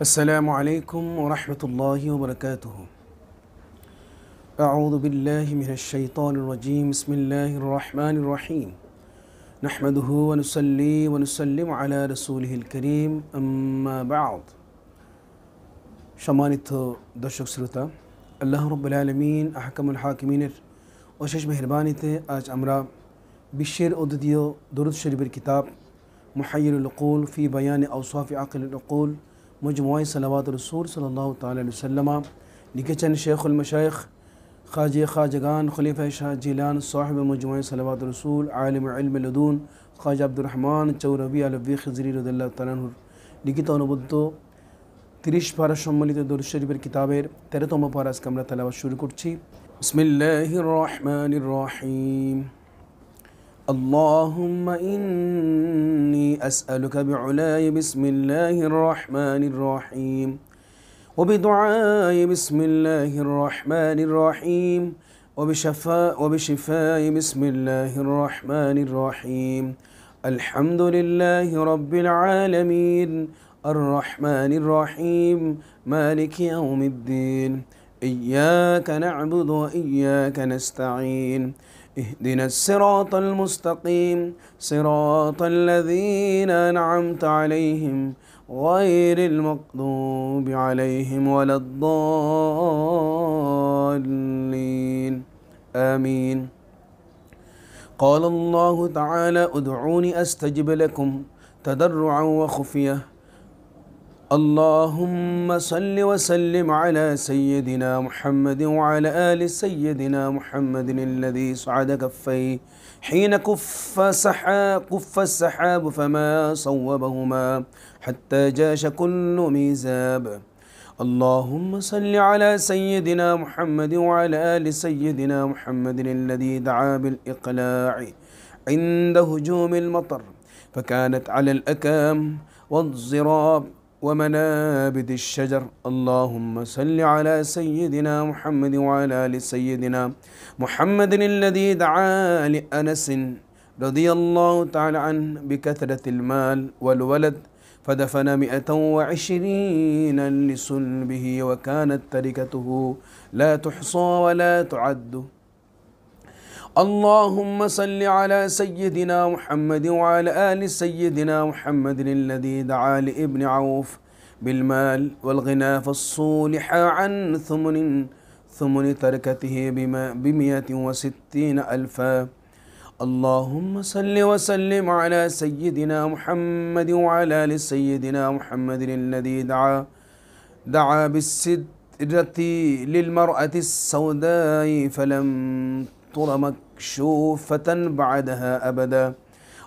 السلام عليكم ورحمة الله وبركاته أعوذ بالله من الشيطان الرجيم بسم الله الرحمن الرحيم نحمده ونصلي ونسلم على رسوله الكريم أما بعد সম্মানিত দর্শক শ্রোতা আল্লাহ রব্বুল আলমিন আহকামুল হাকিমিনের অশেষ মেহরবানিতে آج أمرا بشير أدديو درد শরীফের الكتاب محير القول في بيان أوصاف عقل উকুল مجموعي صلوات الرسول صلى الله تعالى وسلم نكتن شيخ المشايخ خاجي خاجقان خليفة شاه جيلان صاحب مجموعي صلوات الرسول عالم علم لدون خاج عبد الرحمن التوربي على في خزري رضي الله تعالى عنه نكتا نبدو تريش بارا شمالي تدور الشريف الكتابير تريتو مباراس كاملة تلاوة شوري كورتشي بسم الله الرحمن الرحيم اللهم إني أسألك بعلاي بسم الله الرحمن الرحيم وبدعاي بسم الله الرحمن الرحيم وبشفاء وبشفاي بسم الله الرحمن الرحيم الحمد لله رب العالمين الرحمن الرحيم مالك يوم الدين إياك نعبد وإياك نستعين اهدنا الصراط المستقيم صراط الذين أنعمت عليهم غير المقضوب عليهم ولا الضالين آمين قال الله تعالى ادعوني أستجب لكم تضرعا وخفيه اللهم صل وسلم على سيدنا محمد وعلى آل سيدنا محمد الذي صعد كفيه حين كف سحاب كف السحاب فما صوبهما حتى جاش كل ميزاب اللهم صل على سيدنا محمد وعلى آل سيدنا محمد الذي دعا بالإقلاع عند هجوم المطر فكانت على الأكام والضراب ومنابت الشجر اللهم صل على سيدنا محمد وعلى آل سيدنا محمد الذي دعا لأنس رضي الله تعالى عنه بكثرة المال والولد فدفن مئة وعشرين لصلبه وكانت تركته لا تحصى ولا تعد اللهم صل على سيدنا محمد وعلى آل سيدنا محمد الذي دعا لابن عوف بالمال والغنى فالصولح عن ثمن ثمن تركته بما بمئة وستين ألفا اللهم صل وسلم على سيدنا محمد وعلى آل سيدنا محمد الذي دعا دعا بالسدرة للمرأة السوداء فلم تر مكة مكشوفة بعدها أبدا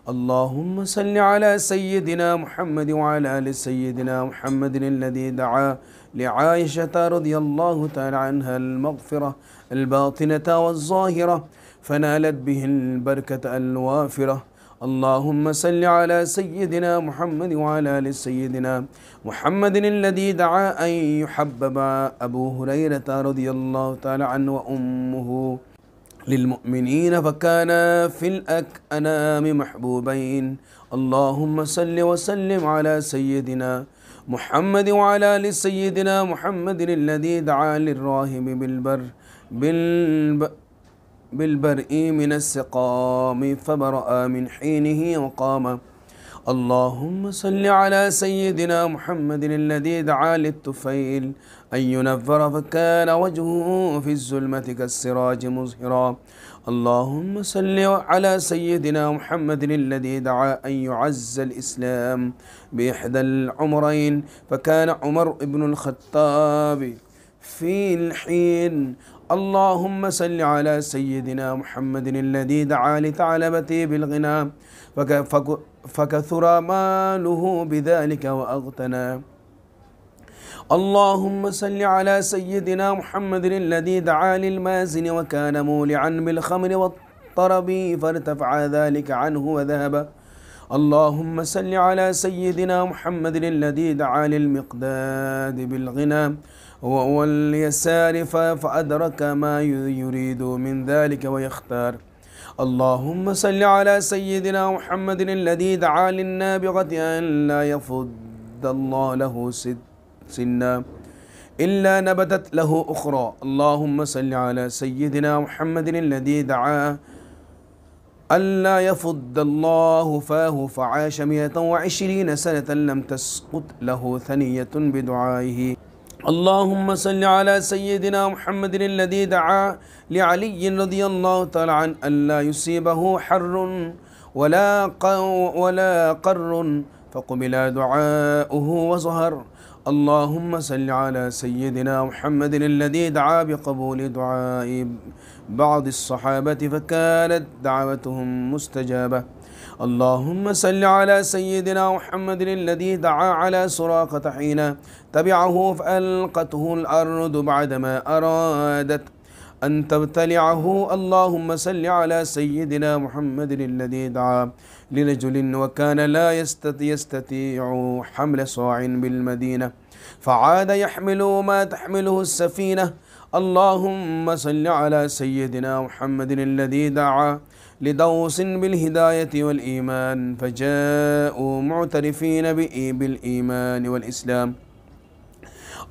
اللهم صل على سيدنا محمد وعلى آل سيدنا محمد الذي دعا لعائشة رضي الله تعالى عنها المغفرة الباطنة والظاهرة فنالت به البركة الوافرة اللهم صل على سيدنا محمد وعلى آل سيدنا محمد الذي دعا أن يحبب أبو هريرة رضي الله تعالى عنه وأمه للمؤمنين فكان في الأكأنام محبوبين اللهم صل وسلم على سيدنا محمد وعلى آل سيدنا محمد الذي دعا للراهب بالبر بالب بالبرء من السقام فبرأ من حينه وقام اللهم صل على سيدنا محمد الذي دعا للطفيل أن ينفر فكان وجهه في الظلمة كالسراج مظهرا اللهم صل على سيدنا محمد الذي دعا أن يعز الإسلام بإحدى العمرين فكان عمر بن الخطاب في الحين اللهم صل على سيدنا محمد الذي دعا لثعلبته بالغنى فكثر ماله بذلك وأغتنى اللهم صل على سيدنا محمد الذي دعا للمازن وكان مولعا بالخمر والطرب فارتفع ذلك عنه وذهب اللهم صل على سيدنا محمد الذي دعا للمقداد بالغنى واليسار فأدرك ما يريد من ذلك ويختار اللهم صل على سيدنا محمد الذي دعا للنابغة أن لا يفض الله له ست سنا إلا نبتت له أخرى اللهم صل على سيدنا محمد الذي دعا ألا يفض الله فاه فعاش مئة وعشرين سنة لم تسقط له ثنية بدعائه اللهم صل على سيدنا محمد الذي دعا لعلي رضي الله تعالى عن ألا يصيبه حر ولا ولا قر فقبل دعاؤه وظهر اللهم صل على سيدنا محمد الذي دعا بقبول دعاء بعض الصحابة فكانت دعوتهم مستجابة اللهم صل على سيدنا محمد الذي دعا على سراقة حين تبعه فألقته الأرض بعدما أرادت أن تبتلعه اللهم صل على سيدنا محمد الذي دعا لرجل وكان لا يستطيع حمل صاع بالمدينة فعاد يحمل ما تحمله السفينة اللهم صل على سيدنا محمد الذي دعا لدوس بالهداية والإيمان فجاءوا معترفين بالإيمان والإسلام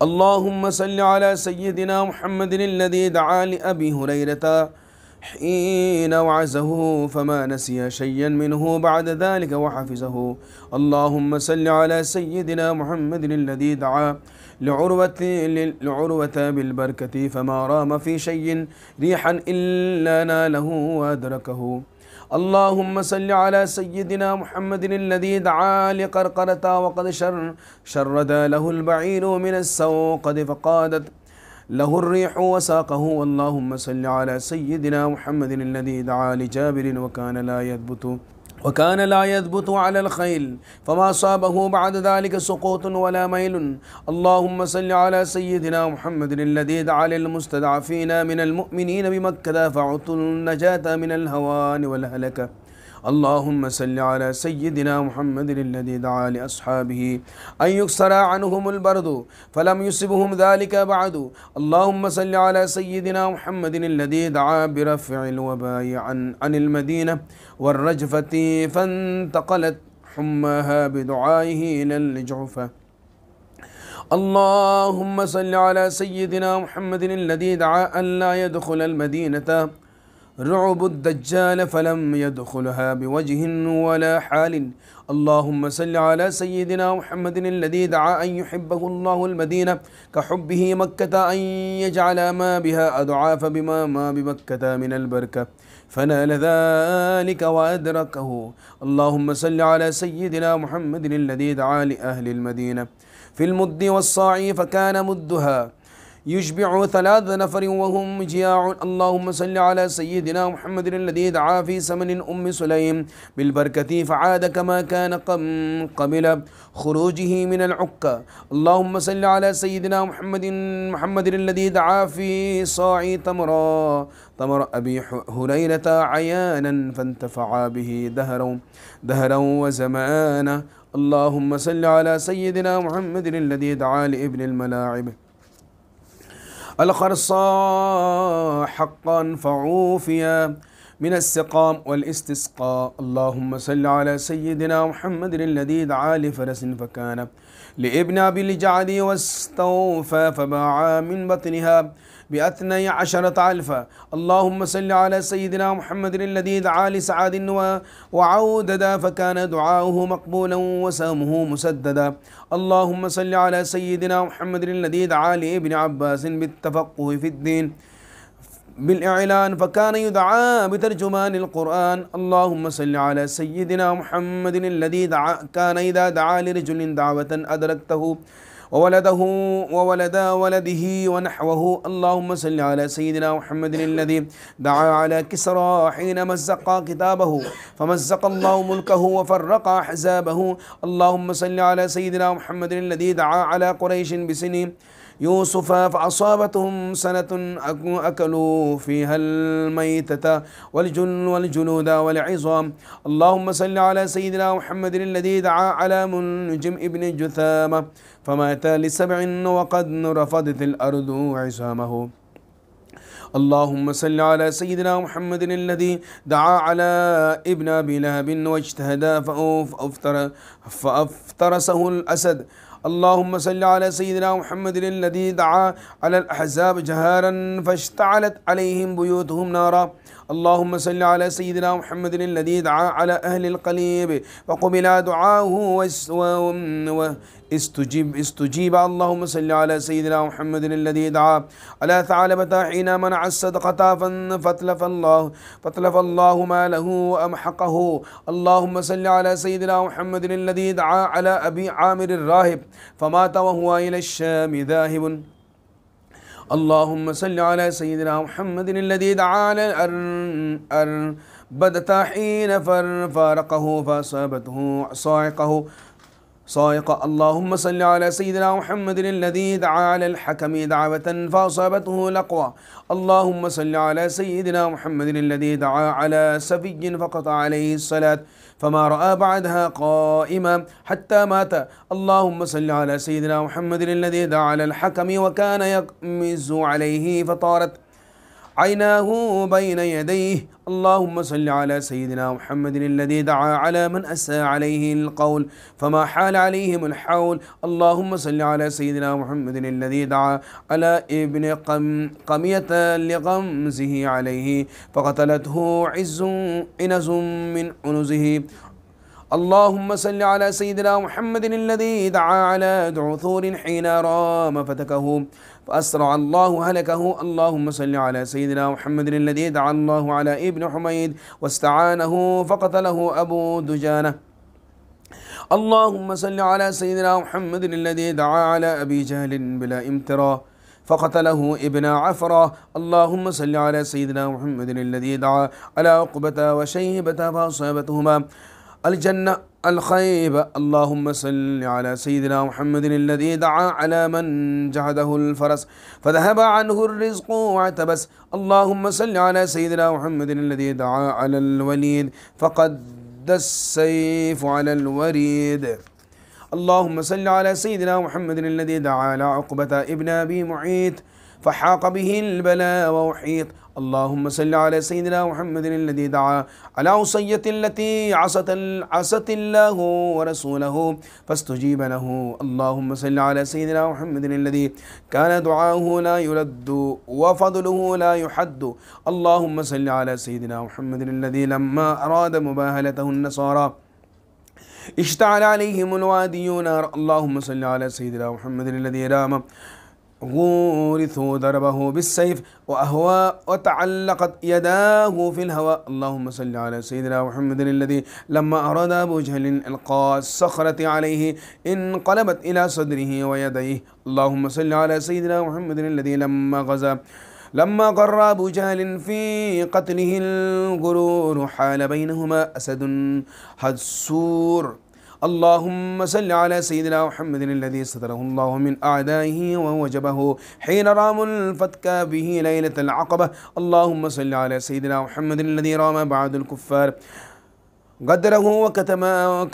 اللهم صل على سيدنا محمد الذي دعا لأبي هريرة حين وعزه فما نسي شيئا منه بعد ذلك وحفظه اللهم صل على سيدنا محمد الذي دعا لعروة, لعروة بالبركة فما رام في شيء ريحا إلا ناله وأدركه اللهم صل على سيدنا محمد الذي دعا لقرقرة وقد شر شرد له البعير من السوقد فقادت له الريح وساقه اللهم صل على سيدنا محمد الذي دعا لجابر وكان لا يثبت وكان لا يثبت على الخيل فما صابه بعد ذلك سقوط ولا ميل اللهم صل على سيدنا محمد الذي دعا للمستضعفين من المؤمنين بمكة فعطوا النجاة من الهوان والهلكة اللهم صل على سيدنا محمد الذي دعا لأصحابه أن يكسر عنهم البرد فلم يصبهم ذلك بعد اللهم صل على سيدنا محمد الذي دعا برفع الوباء عن, عن المدينة والرجفة فانتقلت حماها بدعائه إلى الجعفة اللهم صل على سيدنا محمد الذي دعا أن لا يدخل المدينة رعب الدجال فلم يدخلها بوجه ولا حال اللهم صل على سيدنا محمد الذي دعا أن يحبه الله المدينة كحبه مكة أن يجعل ما بها أضعاف بما ما بمكة من البركة فنال ذلك وأدركه اللهم صل على سيدنا محمد الذي دعا لأهل المدينة في المد والصاع فكان مدها يشبع ثلاث نفر وهم جياع اللهم صل على سيدنا محمد الذي دعا في سمن أم سليم بالبركة فعاد كما كان قبل خروجه من العكة اللهم صل على سيدنا محمد محمد الذي دعا في صاع تمرا تمر أبي هريرة عيانا فانتفع به دهرا دهرا وزمانا اللهم صل على سيدنا محمد الذي دعا لابن الملاعب الخرصاء حقا فعوفيا من السقام والاستسقاء اللهم صل على سيدنا محمد الذي دعا لفرس فكان لابن ابي الجعد واستوفى فباع من بطنها باثني عشرة ألفا اللهم صل على سيدنا محمد الذي دعا لسعاد وعوددا فكان دعاؤه مقبولا وسامه مسددا اللهم صل على سيدنا محمد الذي دعا لابن عباس بالتفقه في الدين بالإعلان فكان يدعى بترجمان القرآن اللهم صل على سيدنا محمد الذي دعا كان إذا دعا لرجل دعوة أدركته وولده وولدا ولده ونحوه اللهم صل على سيدنا محمد الذي دعا على كسرى حين مزق كتابه فمزق الله ملكه وفرق أحزابه اللهم صل على سيدنا محمد الذي دعا على قريش بسنين يوسف فأصابتهم سنة أكلوا فيها الميتة والجن والجلود والعظام اللهم صل على سيدنا محمد الذي دعا على منجم ابن جثامة فمات لسبع وقد رفضت الأرض عصامه اللهم صل على سيدنا محمد الذي دعا على ابن أبي لهب واجتهد فأفترسه الأسد اللهم صل على سيدنا محمد الذي دعا على الأحزاب جهارا فاشتعلت عليهم بيوتهم نارا اللهم صل على سيدنا محمد الذي دعا على أهل القليب فقبل دعاه استجيب استجيب اللهم صل على سيدنا محمد الذي دعا على ثعلبة حين منع الصدقة فتلف الله فتلف الله ما له وأمحقه اللهم صل على سيدنا محمد الذي دعا على أبي عامر الراهب فمات وهو إلى الشام ذاهب اللهم صل على سيدنا محمد الذي دعا على الأرن بدت حين فارقه فأصابته صاعقه صائق اللهم صل على سيدنا محمد الذي دعا على الحكم دعوة فأصابته لقوى اللهم صل على سيدنا محمد الذي دعا على سفي فقطع عليه الصلاة فما رأى بعدها قائما حتى مات اللهم صل على سيدنا محمد الذي دعا على الحكم وكان يقمز عليه فطارت عيناه بين يديه اللهم صل على سيدنا محمد الذي دعا على من أساء عليه القول فما حال عليهم الحول اللهم صل على سيدنا محمد الذي دعا على ابن قم قمية لغمزه عليه فقتلته عز إنز من عنزه اللهم صل على سيدنا محمد الذي دعا على دعثور حين رام فتكه فأسرع الله هلكه اللهم صل على سيدنا محمد الذي دعا الله على ابن حميد واستعانه فقتله أبو دجانة اللهم صل على سيدنا محمد الذي دعا على أبي جهل بلا امتراء فقتله ابن عفرة اللهم صل على سيدنا محمد الذي دعا على عقبة وشيبة فأصابتهما الجنة الخيبة اللهم صل على سيدنا محمد الذي دعا على من جهده الفرس فذهب عنه الرزق واعتبس اللهم صل على سيدنا محمد الذي دعا على الوليد فقد السيف على الوريد اللهم صل على سيدنا محمد الذي دعا على عقبة ابن أبي معيط فحاق به البلاء وأحيط اللهم صل على سيدنا محمد الذي دعا على عصية التي عصت عصت الله ورسوله فاستجيب له اللهم صل على سيدنا محمد الذي كان دعاؤه لا يرد وفضله لا يحد اللهم صل على سيدنا محمد الذي لما أراد مباهلته النصارى اشتعل عليهم الوادي نار اللهم صل على سيدنا محمد الذي رام غورثوا ضربه بالسيف وأهواء وتعلقت يداه في الهواء اللهم صل على سيدنا محمد الذي لما أراد أبو جهل إلقاء الصخرة عليه انقلبت إلى صدره ويديه اللهم صل على سيدنا محمد الذي لما غزا لما غر أبو جهل في قتله الغرور حال بينهما أسد حد اللهم صل على سيدنا محمد الذي ستره الله من أعدائه ووجبه حين رام الفتك به ليلة العقبة اللهم صل على سيدنا محمد الذي رام بعد الكفار قدره وكتم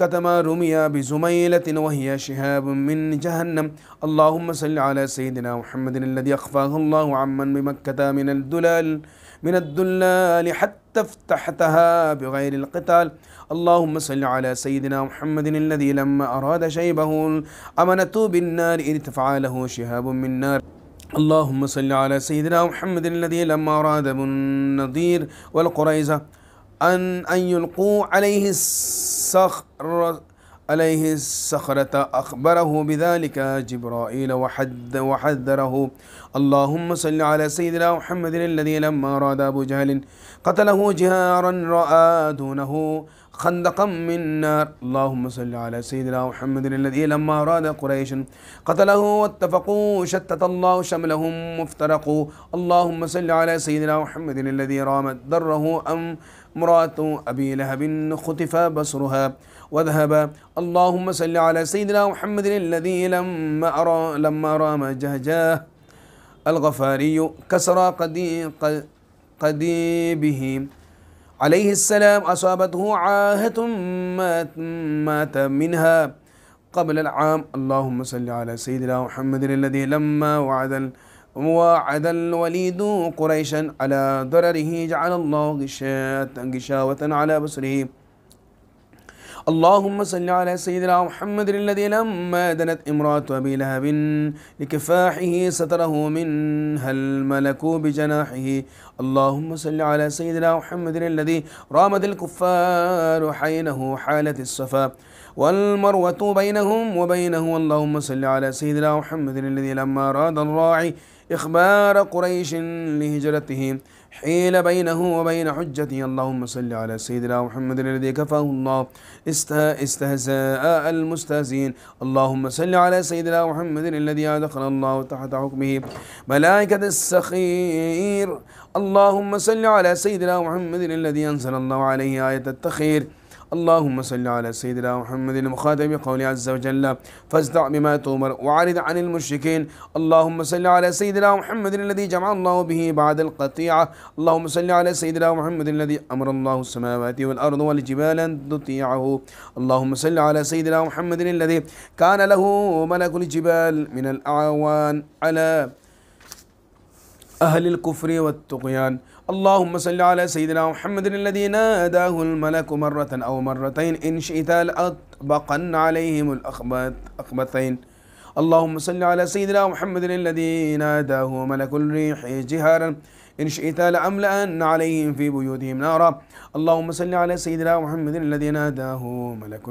كتما رمي بزميلة وهي شهاب من جهنم اللهم صل على سيدنا محمد الذي أخفاه الله عمن بمكة من الدلال من الدلال حتى استفتحتها بغير القتال اللهم صل على سيدنا محمد الذي لما أراد شيبه أمنته بالنار ارتفع له شهاب من نار اللهم صل على سيدنا محمد الذي لما أراد ابن النضير والقريزة أن أن يلقوا عليه الصخر عليه الصخرة أخبره بذلك جبرائيل وحد وحذره اللهم صل على سيدنا محمد الذي لما أراد أبو جهل قتله جهارا رأى دونه خندقا من نار اللهم صل على سيدنا محمد الذي لما أراد قريش قتله واتفقوا شتت الله شملهم وافترقوا اللهم صل على سيدنا محمد الذي رامت دره أم امرأة أبي لهب خطف بصرها وذهب اللهم صل على سيدنا محمد الذي لما أرى لما رام جهجاه الغفاري كسر قديم يقتدي به عليه السلام أصابته عاهة مات, منها قبل العام اللهم صل على سيدنا محمد الذي لما وعد وعد الوليد قريشا على ضرره جعل الله غشاوة على بصره اللهم صل على سيدنا محمد الذي لما دنت امرأة أبي لهب لكفاحه ستره منها الملك بجناحه اللهم صل على سيدنا محمد الذي رامت الكفار حينه حالة الصفا والمروة بينهم وبينه اللهم صل على سيدنا محمد الذي لما أراد الراعي إخبار قريش لهجرته حيل بينه وبين حجته اللهم صل على سيدنا محمد الذي كفاه الله استهزاء المستهزين اللهم صل على سيدنا محمد الذي أدخل الله تحت حكمه ملائكة السخير اللهم صل على سيدنا محمد الذي أنزل الله عليه آية التخير اللهم صل على سيدنا محمد المخاطب بقوله عز وجل فازدع بما تؤمر وعرض عن المشركين اللهم صل على سيدنا محمد الذي جمع الله به بعد القطيعة اللهم صل على سيدنا محمد الذي أمر الله السماوات والأرض والجبال أن تطيعه اللهم صل على سيدنا محمد الذي كان له ملك الجبال من الأعوان على أهل الكفر والطغيان اللهم صل على سيدنا محمد الذي ناداه الملك مرة أو مرتين إن شئت لأطبقن عليهم الأخبثين اللهم صل على سيدنا محمد الذي ناداه ملك الريح جهارا إن شئت لأملأن عليهم في بيوتهم نارا اللهم صل على سيدنا محمد الذي ناداه ملك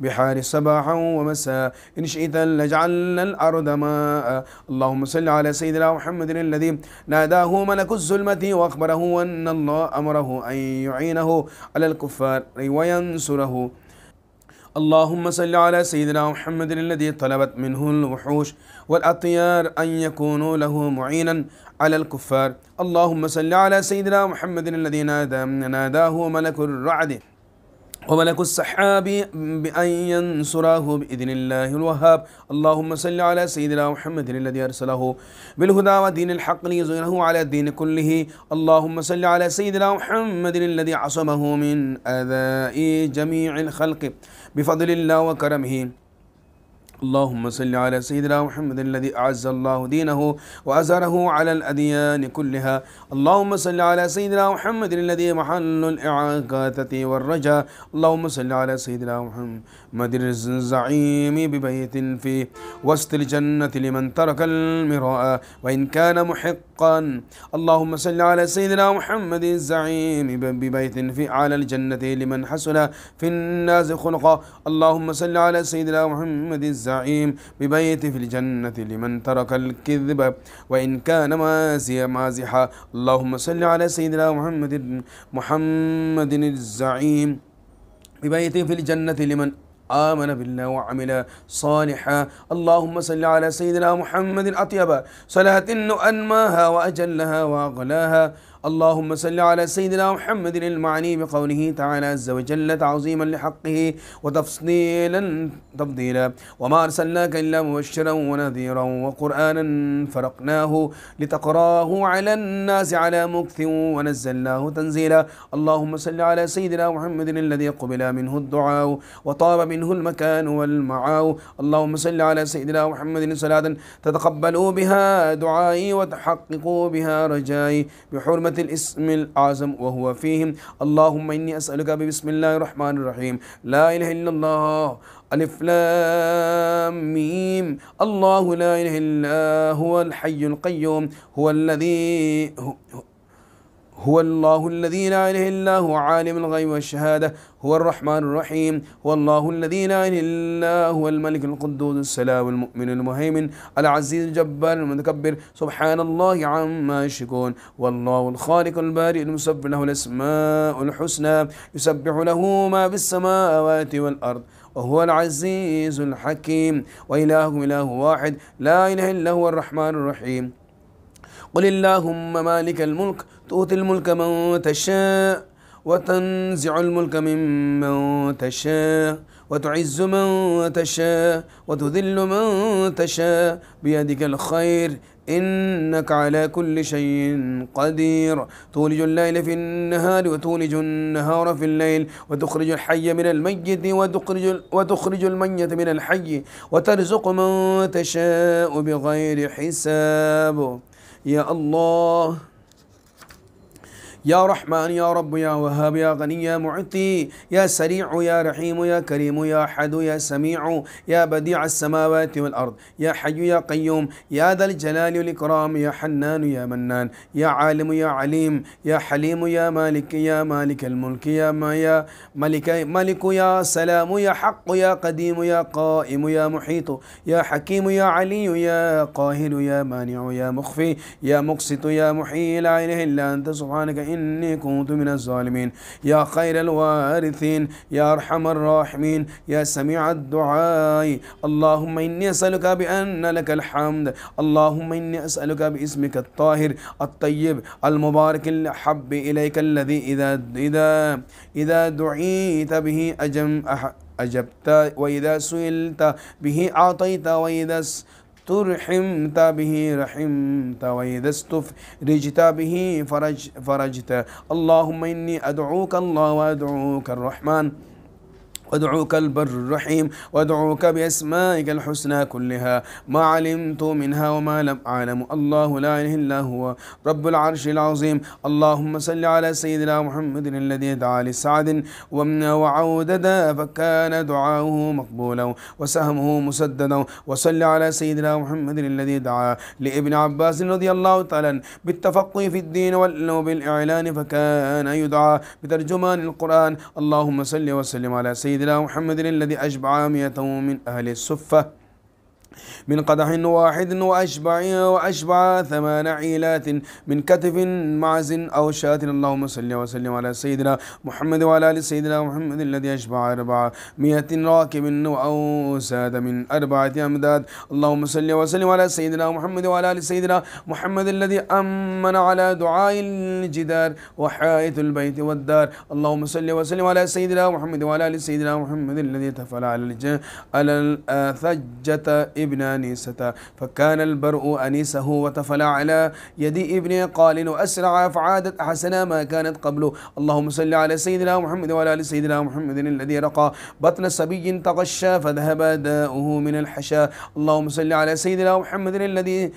بحار صباحا ومساء إن شئت لجعلنا الأرض ماء اللهم صل على سيدنا محمد الذي ناداه ملك الظلمة وأخبره أن الله أمره أن يعينه على الكفار وينصره اللهم صل على سيدنا محمد الذي طلبت منه الوحوش والأطيار أن يكونوا له معينا على الكفار اللهم صل على سيدنا محمد الذي نادى ناداه ملك الرعد وملك السحاب بأن ينصره بإذن الله الوهاب اللهم صل على سيدنا محمد الذي أرسله بالهدى ودين الحق ليظهره على الدين كله اللهم صل على سيدنا محمد الذي عصمه من أذاء جميع الخلق بفضل الله وكرمه اللهم صل على سيدنا محمد الذي أعز الله دينه وأزره على الأديان كلها اللهم صل على سيدنا محمد الذي محل الإعاقة والرجاء اللهم صل على سيدنا محمد الزعيم ببيت في وسط الجنة لمن ترك المراء وإن كان محقا اللهم صل على سيدنا محمد الزعيم ببيت في على الجنة لمن حسن في الناس خلقا اللهم صل على سيدنا محمد الزعيم الزعيم ببيت في الجنة لمن ترك الكذب وإن كان مازيا مازحا اللهم صل على سيدنا محمد محمد الزعيم ببيت في الجنة لمن آمن بالله وعمل صالحا اللهم صل على سيدنا محمد أطيب صلاة أنماها وأجلها وأغلاها اللهم صل على سيدنا محمد المعني بقوله تعالى عز وجل تعظيما لحقه وتفصيلا تفضيلا وما أرسلناك إلا مبشرا ونذيرا وقرآنا فرقناه لتقراه على الناس على مكث ونزلناه تنزيلا اللهم صل على سيدنا محمد الذي قبل منه الدعاء وطاب منه المكان والمعاو اللهم صل على سيدنا محمد صلاة تتقبلوا بها دعائي وتحققوا بها رجائي بحرمة الاسم الأعظم وهو فيهم اللهم إني أسألك بسم الله الرحمن الرحيم لا إله إلا الله ألف لام ميم الله لا إله إلا هو الحي القيوم هو الذي هو هو الله الذي لا إله إلا هو عالم الغيب والشهادة هو الرحمن الرحيم هو الله الذي لا إله إلا هو الملك القدوس السلام المؤمن المهيمن العزيز الجبار المتكبر سبحان الله عما يشركون والله الخالق البارئ المسبح له الأسماء الحسنى يسبح له ما في السماوات والأرض وهو العزيز الحكيم وإلهكم إله واحد لا إله إلا هو الرحمن الرحيم قل اللهم مالك الملك تؤتي الملك من تشاء وتنزع الملك ممن تشاء وتعز من تشاء وتذل من تشاء بيدك الخير إنك على كل شيء قدير تولج الليل في النهار وتولج النهار في الليل وتخرج الحي من الميت وتخرج, وتخرج الميت من الحي وترزق من تشاء بغير حساب يا الله يا رحمن يا رب يا وهاب يا غني يا معطي يا سريع يا رحيم يا كريم يا حد يا سميع يا بديع السماوات والأرض يا حي يا قيوم يا ذا الجلال والإكرام يا حنان يا منان يا عالم يا عليم يا حليم يا مالك يا مالك الملك يا ما يا ملك ملك يا سلام يا حق يا قديم يا قائم يا محيط يا حكيم يا علي يا قاهر يا مانع يا مخفي يا مقسط يا محيي لا إله إلا أنت سبحانك إني كنت من الظالمين يا خير الوارثين يا أرحم الراحمين يا سميع الدعاء اللهم إني أسألك بأن لك الحمد اللهم إني أسألك باسمك الطاهر الطيب المبارك الحب إليك الذي إذا إذا إذا دعيت به أجم أجبت وإذا سئلت به أعطيت وإذا ترحمت به رحمت وإذا استفرجت به فرج فرجت اللهم إني أدعوك الله وأدعوك الرحمن وادعوك البر الرحيم وادعوك بأسمائك الحسنى كلها ما علمت منها وما لم أعلم الله لا إله إلا هو رب العرش العظيم اللهم صل على سيدنا محمد الذي دعا لسعد وعوددا فكان دعاؤه مقبولا وسهمه مسددا وصل على سيدنا محمد الذي دعا لابن عباس رضي الله تعالى بالتفقه في الدين وبالإعلان فكان يدعى بترجمان القرآن اللهم صل وسلم على سيدنا الى محمد الذي اجبع مئة من أهل الصفة من قدح واحد وأشبع وأشبع ثمان عيلات من كتف معز أو شاة اللهم صل وسلم على سيدنا محمد وعلى آل سيدنا محمد الذي أشبع أربعة مئة راكب أو ساد من أربعة أمداد اللهم صل وسلم على سيدنا محمد وعلى آل سيدنا محمد الذي أمن على دعاء الجدار وحائط البيت والدار اللهم صل وسلم على سيدنا محمد وعلى آل سيدنا محمد الذي تفعل على الثجة ابن أنيسة فكان البرء أنيسه وتفل على يد ابن قال وأسرع فعادت حسنا ما كانت قبله اللهم صل على سيدنا محمد وعلى آل سيدنا محمد الذي رقى بطن سبي تغشى فذهب داؤه من الحشا اللهم صل على سيدنا محمد الذي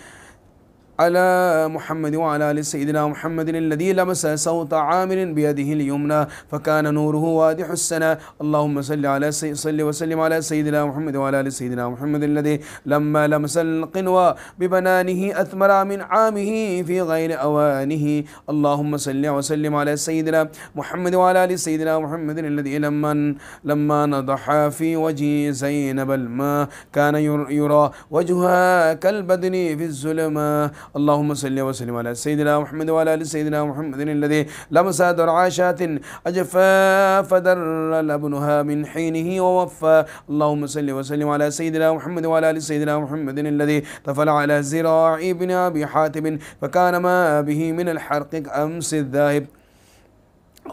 على محمد وعلى آل سيدنا محمد الذي لمس صوت عامل بيده اليمنى فكان نوره وادح السنة اللهم صل على صل وسلم على سيدنا محمد وعلى آل سيدنا محمد الذي لما لمس القنوى ببنانه أثمر من عامه في غير أوانه اللهم صل وسلم على سيدنا محمد وعلى آل سيدنا محمد الذي لما لما نضح في وجه زينب الماء كان يرى وجهها كالبدن في الظلمة اللهم صل وسلم على سيدنا محمد وعلى ال سيدنا محمد الذي لمس درع شاة اجفى فدر لبنها من حينه ووفى اللهم صل وسلم على سيدنا محمد وعلى ال سيدنا محمد الذي طفل على زراع ابن أبي حاتم فكان ما به من الحرق أمس الذاهب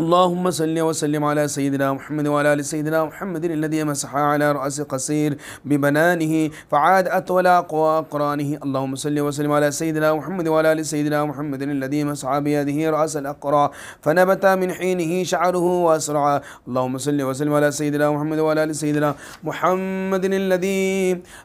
اللهم صل وسلم على سيدنا محمد وعلى ال سيدنا محمد الذي مسح على راس قصير ببنانه فعاد اطول اقوى اقرانه اللهم صل وسلم على سيدنا محمد وعلى ال سيدنا محمد الذي مسح بيده راس الاقرى فنبت من حينه شعره واسرع اللهم صل وسلم على سيدنا محمد وعلى ال سيدنا محمد الذي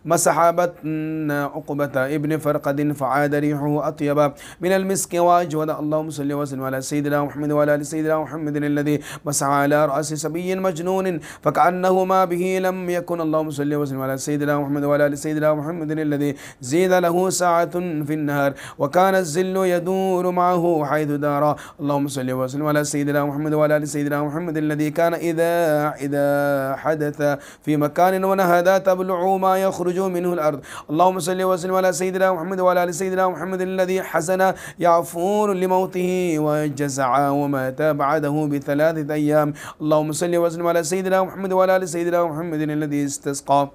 مسح بطن عقبه ابن فرقد فعاد ريحه اطيب من المسك واجود اللهم صل وسلم على سيدنا محمد وعلى ال سيدنا محمد محمد الذي مسعى على رأس سبي مجنون فكأنهما به لم يكن اللهم صل وسلم على سيدنا محمد وعلى آل سيدنا محمد الذي زيد له ساعة في النهار وكان الزل يدور معه حيث دار اللهم صل وسلم على سيدنا محمد وعلى آل سيدنا محمد الذي كان إذا إذا حدث في مكان ونهدى تبلع ما يخرج منه الأرض اللهم صل وسلم على سيدنا محمد وعلى آل سيدنا محمد الذي حسن يعفون لموته وجزع ومات بعده بعده بثلاثة أيام اللهم صل وسلم على سيدنا محمد وعلى آل سيدنا محمد الذي استسقى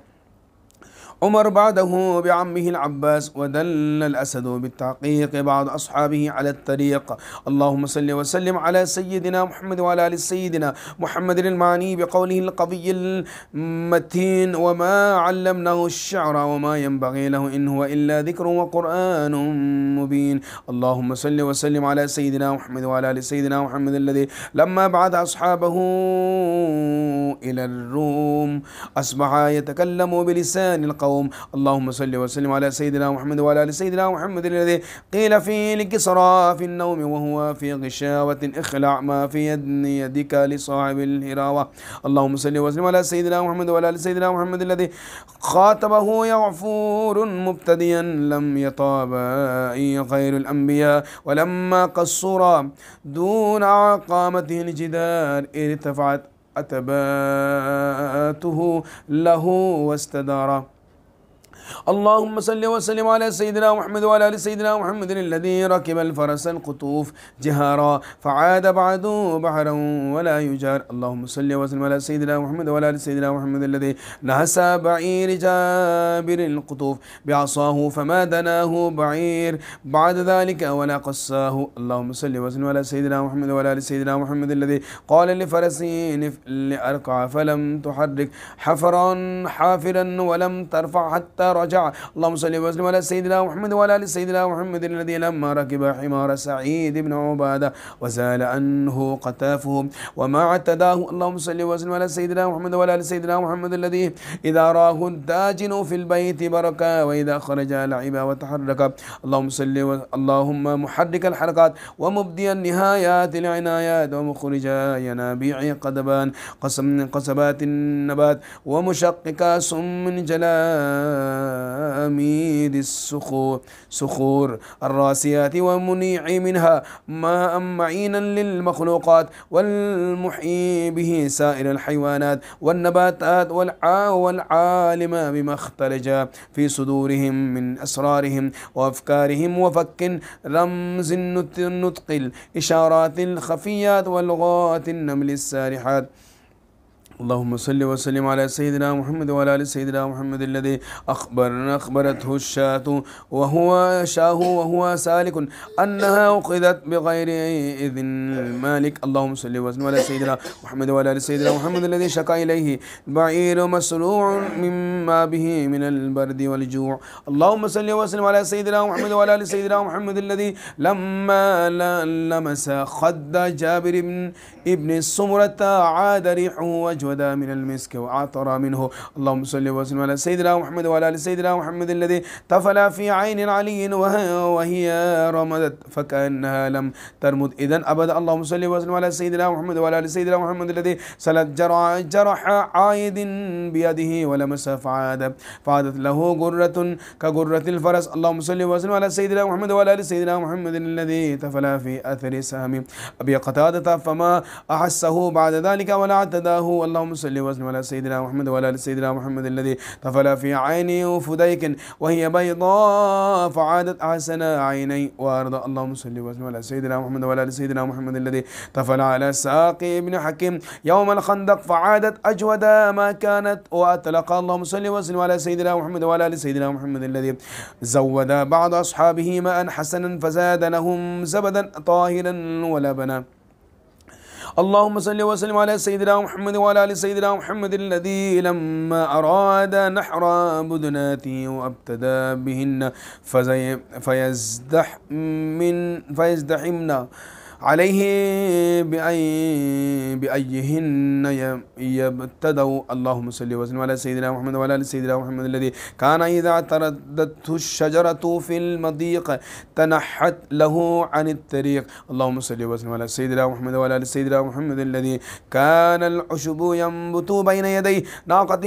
عمر بعده بعمه العباس ودل الأسد بالتحقيق بعض أصحابه على الطريق اللهم صل وسلم على سيدنا محمد وعلى آل سيدنا محمد المعني بقوله القوي المتين وما علمناه الشعر وما ينبغي له إن هو إلا ذكر وقرآن مبين اللهم صل وسلم على سيدنا محمد وعلى آل سيدنا محمد الذي لما بعث أصحابه إلى الروم أصبح يتكلم بلسان القوي القوم اللهم صل وسلم على سيدنا محمد وعلى آل سيدنا محمد الذي قيل فيه لكسرى في النوم وهو في غشاوة اخلع ما في يد يدك لصاحب الهراوة اللهم صل وسلم على سيدنا محمد وعلى آل سيدنا محمد الذي خاطبه يعفور مبتديا لم يطاب غير الأنبياء ولما قصر دون عقامته الجدار ارتفعت أتباته له واستدار اللهم صل وسلم على سيدنا محمد وعلى ال سيدنا محمد الذي ركب الفرس القطوف جهارا فعاد بعده بحرا ولا يجار اللهم صل وسلم على سيدنا محمد وعلى ال سيدنا محمد الذي نهس بعير جابر القطوف بعصاه فما دناه بعير بعد ذلك ولا قصاه اللهم صل وسلم على سيدنا محمد وعلى ال سيدنا محمد الذي قال لفرسين لأرقع فلم تحرك حفرا حافرا ولم ترفع حتى رجع اللهم صل وسلم على سيدنا محمد وعلى ال سيدنا محمد الذي لما ركب حمار سعيد بن عباده وزال عنه قتافه وما اعتداه اللهم صل وسلم على سيدنا محمد وعلى ال سيدنا محمد الذي اذا راه الداجن في البيت بركه واذا خرج لعب وتحرك اللهم صل و... اللهم محرك الحركات ومبدي النهايات العنايات ومخرج ينابيع قدبان قسم قصبات النبات ومشقق سم من جلال حاميد السخور سخور الراسيات ومنيع منها ماء معينا للمخلوقات والمحيي به سائر الحيوانات والنباتات والع والعالم بما اختلج في صدورهم من أسرارهم وأفكارهم وفك رمز النطق الإشارات الخفيات والغات النمل السارحات اللهم صل وسلم على سيدنا محمد وعلى ال سيدنا محمد الذي اخبرنا اخبرته الشاة وهو شاه وهو سالك انها اخذت بغير اذن المالك اللهم صل وسلم على سيدنا محمد وعلى ال سيدنا محمد الذي شكا اليه بعير مسروع مما به من البرد والجوع اللهم صل وسلم على سيدنا محمد وعلى ال سيدنا محمد الذي لما لمس خد جابر بن ابن السمرة عاد ريحه وجهه أجود من المسك وعطر منه اللهم صل وسلم على سيدنا محمد وعلى آل سيدنا محمد الذي طفل في عين علي وهي رمدت فكأنها لم ترمد إذا أبدا اللهم صل وسلم على سيدنا محمد وعلى آل سيدنا محمد الذي سلت جرح, جرح عايد بيده ولمس فعاد فعادت له غرة كغرة الفرس اللهم صل وسلم على سيدنا محمد وعلى آل سيدنا محمد الذي طفل في أثر سهم أبي قتادة فما أحسه بعد ذلك ولا اعتداه اللهم صل وسلم على سيدنا محمد وعلى ال سيدنا محمد الذي طفل في عيني وفديك وهي بيضاء فعادت احسن عيني وارضى اللهم صل وسلم على سيدنا محمد وعلى ال سيدنا محمد الذي طفل على ساقي ابن حكيم يوم الخندق فعادت اجود ما كانت واتلقى اللهم صل وسلم على سيدنا محمد وعلى ال سيدنا محمد الذي زود بعض اصحابه ماء حسنا فزاد لهم زبدا طاهرا ولبنا اللهم صل وسلم على سيدنا محمد وعلى آل سيدنا محمد الذي لما أراد نحر بدناته وابتدى بهن فيزدح من فيزدحمنا عليه بأي بأيهن يبتدوا اللهم صل وسلم على سيدنا محمد وعلى سيدنا محمد الذي كان إذا تردته الشجرة في المضيق تنحت له عن الطريق اللهم صل وسلم على سيدنا محمد وعلى سيدنا محمد الذي كان العشب ينبت بين يديه ناقة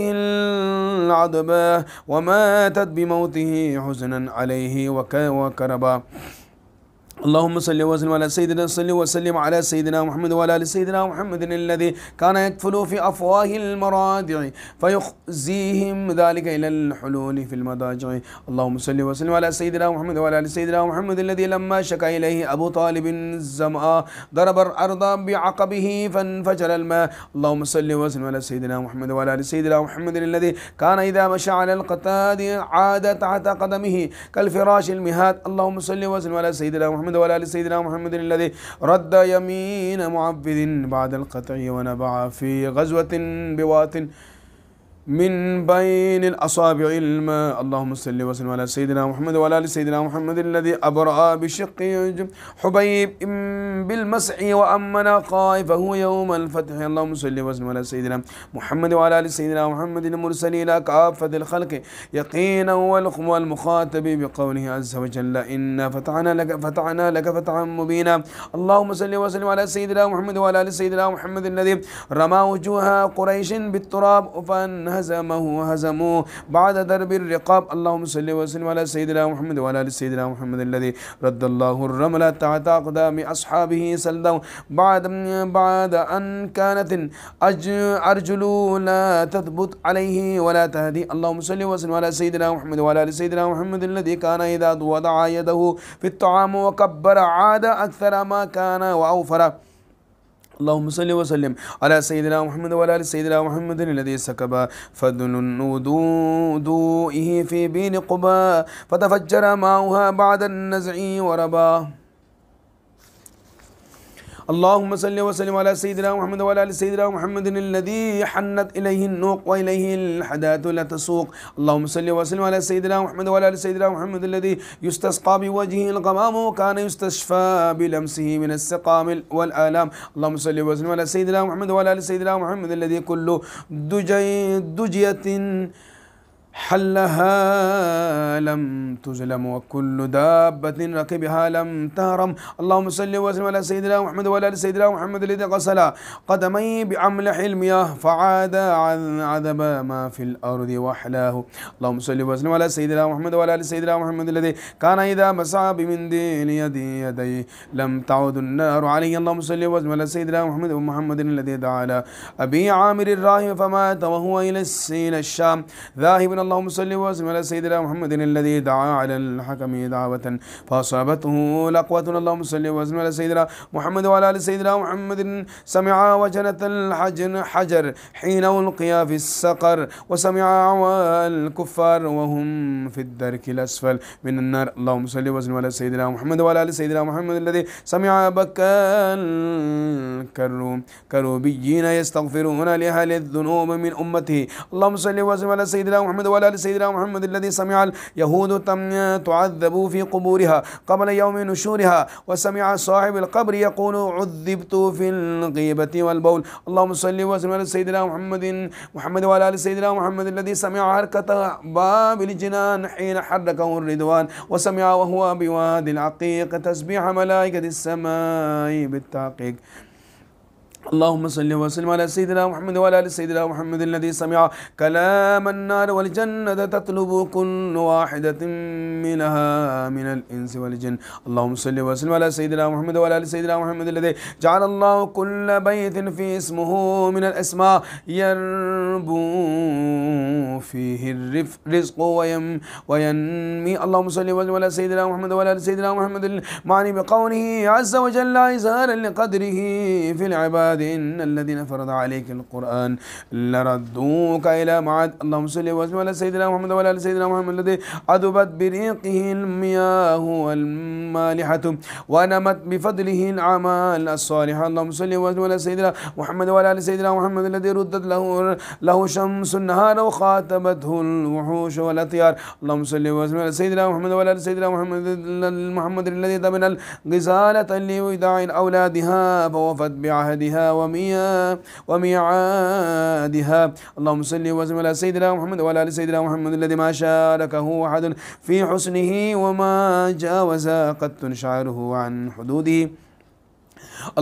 العذبة وماتت بموته حزنا عليه وكربا اللهم صل وسلم على سيدنا صل وسلم على سيدنا محمد وعلى ال سيدنا محمد الذي كان يكفل في افواه المرادع فيخزيهم ذلك الى الحلول في المضاجع اللهم صل وسلم على سيدنا محمد وعلى ال سيدنا محمد الذي لما شكا اليه ابو طالب الزمآ ضرب الارض بعقبه فانفجر الماء اللهم صل وسلم على سيدنا محمد وعلى ال سيدنا محمد الذي كان اذا مشى على القتاد عاد تحت قدمه كالفراش المهاد اللهم صل وسلم على سيدنا محمد محمد وعلى آل سيدنا محمد الذي رد يمين معبد بعد القطع ونبع في غزوة بواط من بين الأصابع الماء اللهم صل وسلم على سيدنا محمد وعلى آل سيدنا محمد الذي أبرأ بشق حبيب بالمسح وأمن خائفه يوم الفتح اللهم صل وسلم على سيدنا محمد وعلى آل سيدنا محمد المرسل إلى كافة الخلق يقينا والخم والمخاطب بقوله عز وجل إنا فتحنا لك فتحنا لك فتحا مبينا اللهم صل وسلم على سيدنا محمد وعلى آل سيدنا محمد الذي رمى وجوه قريش بالتراب فأنهى هزمه هزموه بعد درب الرقاب اللهم صل وسلم على سيدنا محمد وعلى ال سيدنا محمد الذي رد الله الرمل تحت اقدام اصحابه سلدوا بعد بعد ان كانت ارجل لا تثبت عليه ولا تهدي اللهم صل وسلم على سيدنا محمد وعلى ال سيدنا محمد الذي كان اذا وضع يده في الطعام وكبر عاد اكثر ما كان واوفر اللهم صل وسلم على سيدنا محمد وعلى ال سيدنا محمد الذي سكب فدن ودوئه في بين قبا فتفجر ماؤها بعد النزع وربا اللهم صل وسلم على سيدنا محمد وعلى ال سيدنا محمد الذي حنت اليه النوق واليه الحداث لا تسوق اللهم صل وسلم على سيدنا محمد وعلى ال سيدنا محمد الذي يستسقى بوجهه الغمام وكان يستشفى بلمسه من السقام والالام اللهم صل وسلم على سيدنا محمد وعلى ال سيدنا محمد الذي كل دجي دجيه حلها لم تزلم وكل دابة ركبها لم تهرم اللهم صل وسلم على سيدنا محمد وعلى سيدنا محمد الذي غسل قدمي بعمل المياه فعاد عذب ما في الأرض وحلاه اللهم صل وسلم على سيدنا محمد وعلى سيدنا محمد الذي كان إذا مسى بمن دين يدي يدي لم تعود النار عليه اللهم صل وسلم على سيدنا محمد ومحمد الذي دعا أبي عامر الراهب فمات وهو إلى الشام ذاهب اللهم صل وسلم على سيدنا محمد الذي دعا على الحكم دعوة فأصابته لقوة اللهم صل وسلم على سيدنا محمد وعلى آل سيدنا محمد سمع وجنة الحجر حجر حين ألقي في السقر وسمع الكفار وهم في الدرك الأسفل من النار اللهم صل وسلم على سيدنا محمد وعلى آل سيدنا محمد الذي سمع بكاء الكروم كروبيين يستغفرون لأهل الذنوب من أمته اللهم صل وسلم على سيدنا محمد وعلى وعلى آل سيدنا محمد الذي سمع اليهود تعذب في قبورها قبل يوم نشورها وسمع صاحب القبر يقول عذبت في الغيبة والبول اللهم صل وسلم على سيدنا محمد محمد وعلى آل سيدنا محمد الذي سمع حركة باب الجنان حين حركه الرضوان وسمع وهو بوادي العقيق تسبيح ملائكة السماء بالتعقيق اللهم صل وسلم على سيدنا محمد وعلى ال سيدنا محمد الذي سمع كلام النار والجنة تطلب كل واحدة منها من الإنس والجن اللهم صل وسلم على سيدنا محمد وعلى ال سيدنا محمد الذي جعل الله كل بيت في اسمه من الأسماء يربو فيه الرزق وينمي اللهم صل وسلم على سيدنا محمد وعلى ال سيدنا محمد المعني بقوله عز وجل ازهارا لقدره في العباد بعد إن الذين فرض عليك القرآن لردوك إلى معاد اللهم صل وسلم على سيدنا محمد وعلى آل سيدنا محمد الذي أذبت بريقه المياه والمالحة ونمت بفضله الأعمال الصالحة اللهم صل وسلم على سيدنا محمد وعلى آل سيدنا محمد الذي ردت له له شمس النهار وخاتمته الوحوش والأطيار اللهم صل وسلم على سيدنا محمد وعلى آل سيدنا محمد محمد الذي ضمن الغزالة لوداع أولادها فوفت بعهدها وميعادها اللهم صل وسلم على سيدنا محمد وعلى ال سيدنا محمد الذي ما شاركه احد في حسنه وما جاوز قد تنشعره عن حدوده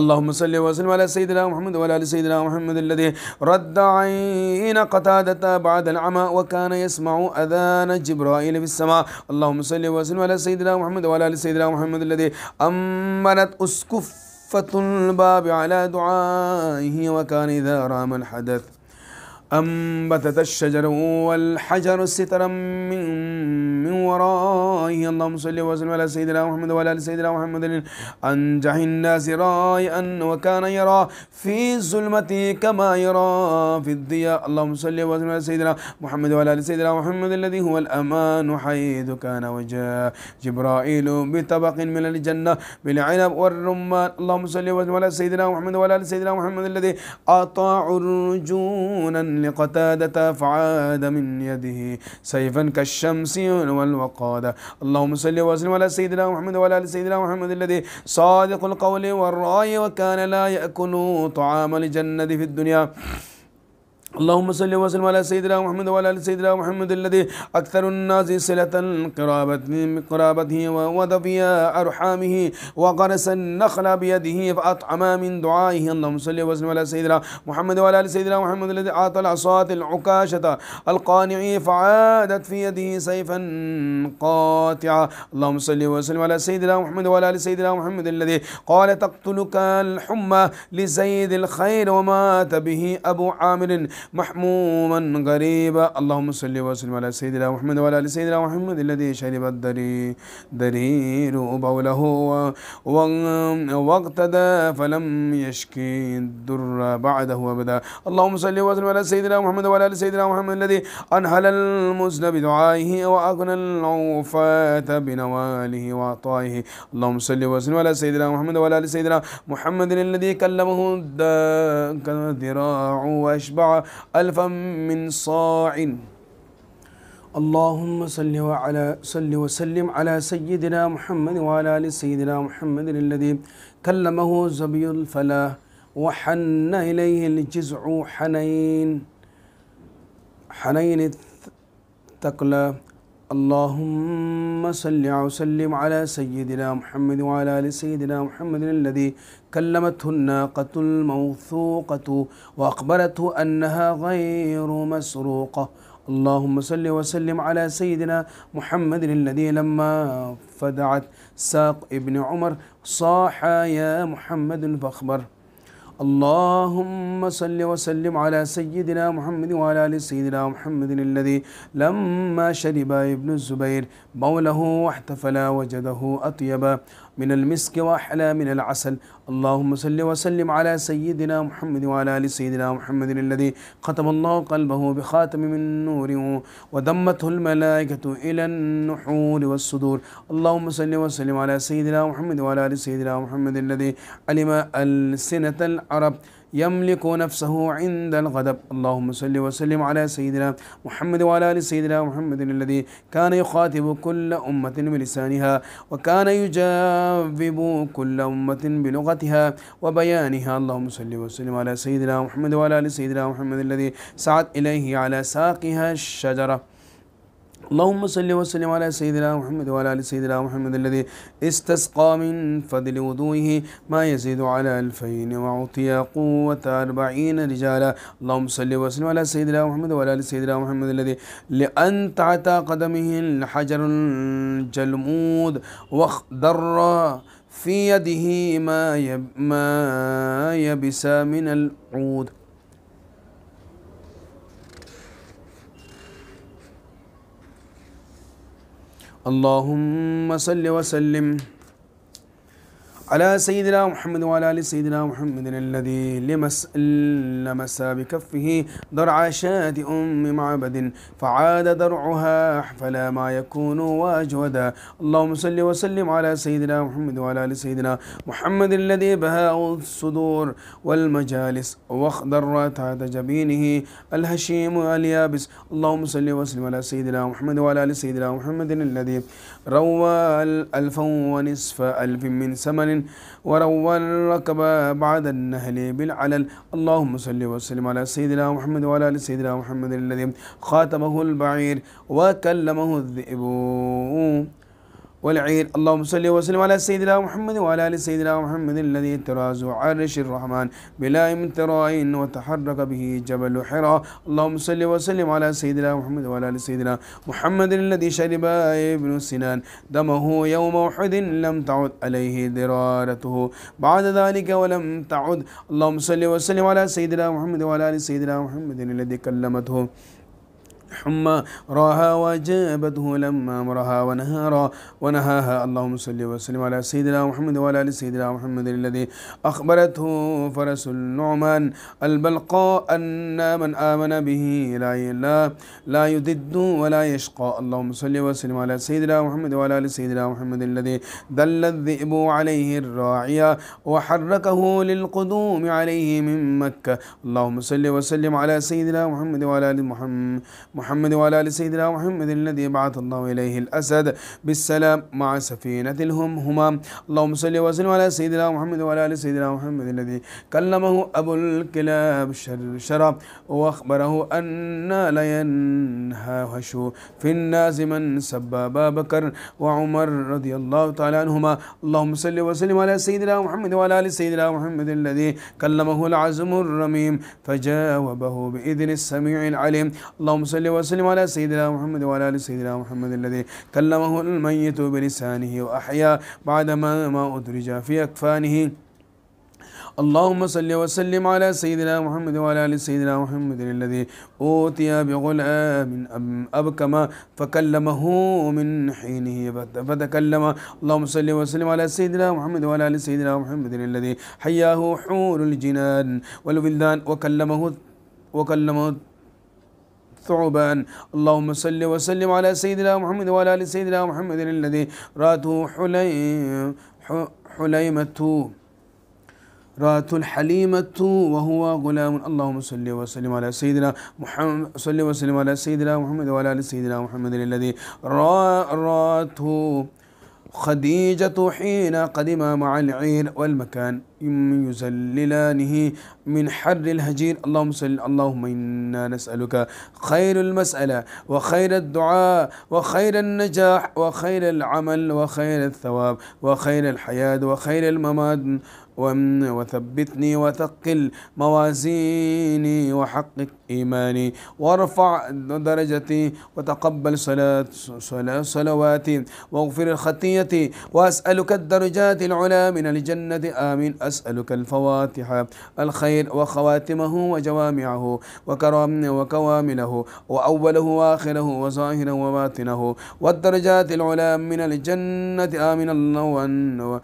اللهم صل وسلم على سيدنا محمد وعلى ال سيدنا محمد الذي رد عين قتادة بعد العمى وكان يسمع أذان جبرائيل في السماء اللهم صل وسلم على سيدنا محمد وعلى ال سيدنا محمد الذي أمنت أسكف فتح الباب على دعائه وكان إذا رام الحدث أنبتت الشجر والحجر سترا من من ورائه اللهم صل وسلم على سيدنا محمد وعلى آل سيدنا محمد أنجح الناس رائعا وكان يرى في ظلمته كما يرى في الضياء اللهم صل وسلم على سيدنا محمد وعلى آل سيدنا محمد الذي هو الأمان حيث كان وجاء جبرائيل بطبق من الجنة بالعنب والرمان اللهم صل وسلم على سيدنا محمد وعلى آل سيدنا محمد الذي أطاع الرجون لقتادة فعاد من يده سيفا كالشمس والوقاد اللهم صل وسلم على سيدنا محمد وعلى آل سيدنا محمد الذي صادق القول والرأي وكان لا يأكل طعام الجنة في الدنيا اللهم صل وسلم على سيدنا محمد وعلى ال سيدنا محمد الذي اكثر الناس صله قرابته وودفيا ارحامه وغرس النخل بيده فاطعم من دعائه اللهم صل وسلم على سيدنا محمد وعلى ال سيدنا محمد الذي اعطى العصاة العكاشة القانع فعادت في يده سيفا قاطعا اللهم صل وسلم على سيدنا محمد وعلى ال سيدنا محمد الذي قال تقتلك الحمى لزيد الخير ومات به ابو عامر محموما غريبا اللهم صل وسلم على سيدنا محمد وعلى ال سيدنا محمد الذي شرب الدرير درير بوله واقتدى فلم يشكي الدر بعده ابدا اللهم صل وسلم على سيدنا محمد وعلى ال سيدنا محمد الذي انهل المزن بدعائه واغنى العوفات بنواله وعطائه اللهم صل وسلم على سيدنا محمد وعلى ال سيدنا محمد الذي كلمه الذراع واشبع ألفا من صاع اللهم صل وعلى صل وسلم على سيدنا محمد وعلى آل سيدنا محمد الذي كلمه زبي الفلا وحن إليه الجزع حنين حنين الثقلى اللهم صل وسلم على سيدنا محمد وعلى ال سيدنا محمد الذي كلمته الناقة الموثوقة وأخبرته أنها غير مسروقة اللهم صل وسلم على سيدنا محمد الذي لما فدعت ساق ابن عمر صاح يا محمد فاخبره اللهم صل وسلم على سيدنا محمد وعلى ال سيدنا محمد الذي لما شرب ابن الزبير بوله واحتفل وجده أطيب من المسك وأحلى من العسل اللهم صل وسلم على سيدنا محمد وعلى آل سيدنا محمد الذي ختم الله قلبه بخاتم من نور ودمته الملائكة إلى النحور والصدور اللهم صل وسلم على سيدنا محمد وعلى آل سيدنا محمد الذي علم ألسنة العرب يملك نفسه عند الغضب اللهم صل وسلم على سيدنا محمد وعلى آل سيدنا محمد الذي كان يخاطب كل أمة بلسانها وكان يجاوب كل أمة بلغتها وبيانها اللهم صل وسلم على سيدنا محمد وعلى آل سيدنا محمد الذي سعت إليه على ساقها الشجرة اللهم صل وسلم على سيدنا محمد وعلى ال سيدنا محمد الذي استسقى من فضل وضوئه ما يزيد على الفين واعطي قوة أربعين رجالا اللهم صل وسلم على سيدنا محمد وعلى ال سيدنا محمد الذي لأن تحت قدمه الحجر الجلمود واخضر في يده ما يبسى من العود اللهم صل وسلم على سيدنا محمد وعلى آل سيدنا محمد الذي لمس لمس بكفه درع شاد أم معبد فعاد درعها فلا ما يكون وأجودا اللهم صل وسلم على سيدنا محمد وعلى آل سيدنا محمد الذي بهاء الصدور والمجالس واخضر تحت جبينه الهشيم اليابس اللهم صل وسلم على سيدنا محمد وعلى آل سيدنا محمد الذي روى الألف ونصف ألف من سمن وروى الركب بعد النهل بالعلل اللهم صل وسلم على سيدنا محمد وعلى آل سيدنا محمد الذي خاتمه البعير وكلمه الذئب والعيد اللهم صل وسلم على سيدنا محمد وعلى آل سيدنا محمد الذي تراز عرش الرحمن بلا امتراء وتحرك به جبل حراء اللهم صل وسلم على سيدنا محمد وعلى آل سيدنا محمد الذي شرب ابن سنان دمه يوم أحد لم تعد عليه ذرارته بعد ذلك ولم تعد اللهم صل وسلم على سيدنا محمد وعلى آل سيدنا محمد الذي كلمته حمى راها وجابته لما أمرها ونهارا ونهاها اللهم صل وسلم على سيدنا محمد وعلى آل سيدنا محمد الذي أخبرته فرس النعمان البلقاء أن من آمن به لا لا لا يدد ولا يشقى اللهم صل وسلم على سيدنا محمد وعلى آل سيدنا محمد الذي دل الذئب عليه الراعية وحركه للقدوم عليه من مكة اللهم صل وسلم على سيدنا محمد وعلى آل محمد محمد وعلى آل سيدنا محمد الذي بعث الله إليه الأسد بالسلام مع سفينة الهم هما اللهم صل وسلم على سيدنا محمد وعلى آل سيدنا محمد الذي كلمه أبو الكلاب شرشرة وأخبره أن لا ينهش في الناس من سب أبا بكر وعمر رضي الله تعالى عنهما اللهم صل وسلم على سيدنا محمد وعلى آل سيدنا محمد الذي كلمه العزم الرميم فجاوبه بإذن السميع العليم اللهم صل وسلم على سيدنا محمد وعلى آل سيدنا محمد الذي كلمه الميت بلسانه وأحيا بعدما ما أدرج في أكفانه اللهم صل وسلم على سيدنا محمد وعلى ال سيدنا محمد الذي اوتي بغلام ابكم فكلمه من حينه فتكلم اللهم صل وسلم على سيدنا محمد وعلى ال سيدنا محمد الذي حياه حور الجنان والولدان وكلمه وكلمه ثعبان اللهم صل وسلم على سيدنا محمد وعلى آل سيدنا محمد الذي راته حليم حليمة رات الحليمة وهو غلام اللهم صل وسلم على سيدنا محمد صل وسلم على سيدنا محمد وعلى آل سيدنا محمد الذي راته خديجة حين قدم مع العير والمكان يزللانه من حر الهجير اللهم صل اللهم إنا نسألك خير المسألة وخير الدعاء وخير النجاح وخير العمل وخير الثواب وخير الحياة وخير الممات وثبتني وثقل موازيني وحقق إيماني وارفع درجتي وتقبل صلاة صلواتي واغفر خطيتي وأسألك الدرجات العلى من الجنة آمين أسألك الفواتح الخير وخواتمه وجوامعه وكرام وكوامله وأوله وآخره وظاهره وباطنه والدرجات العلى من الجنة آمين الله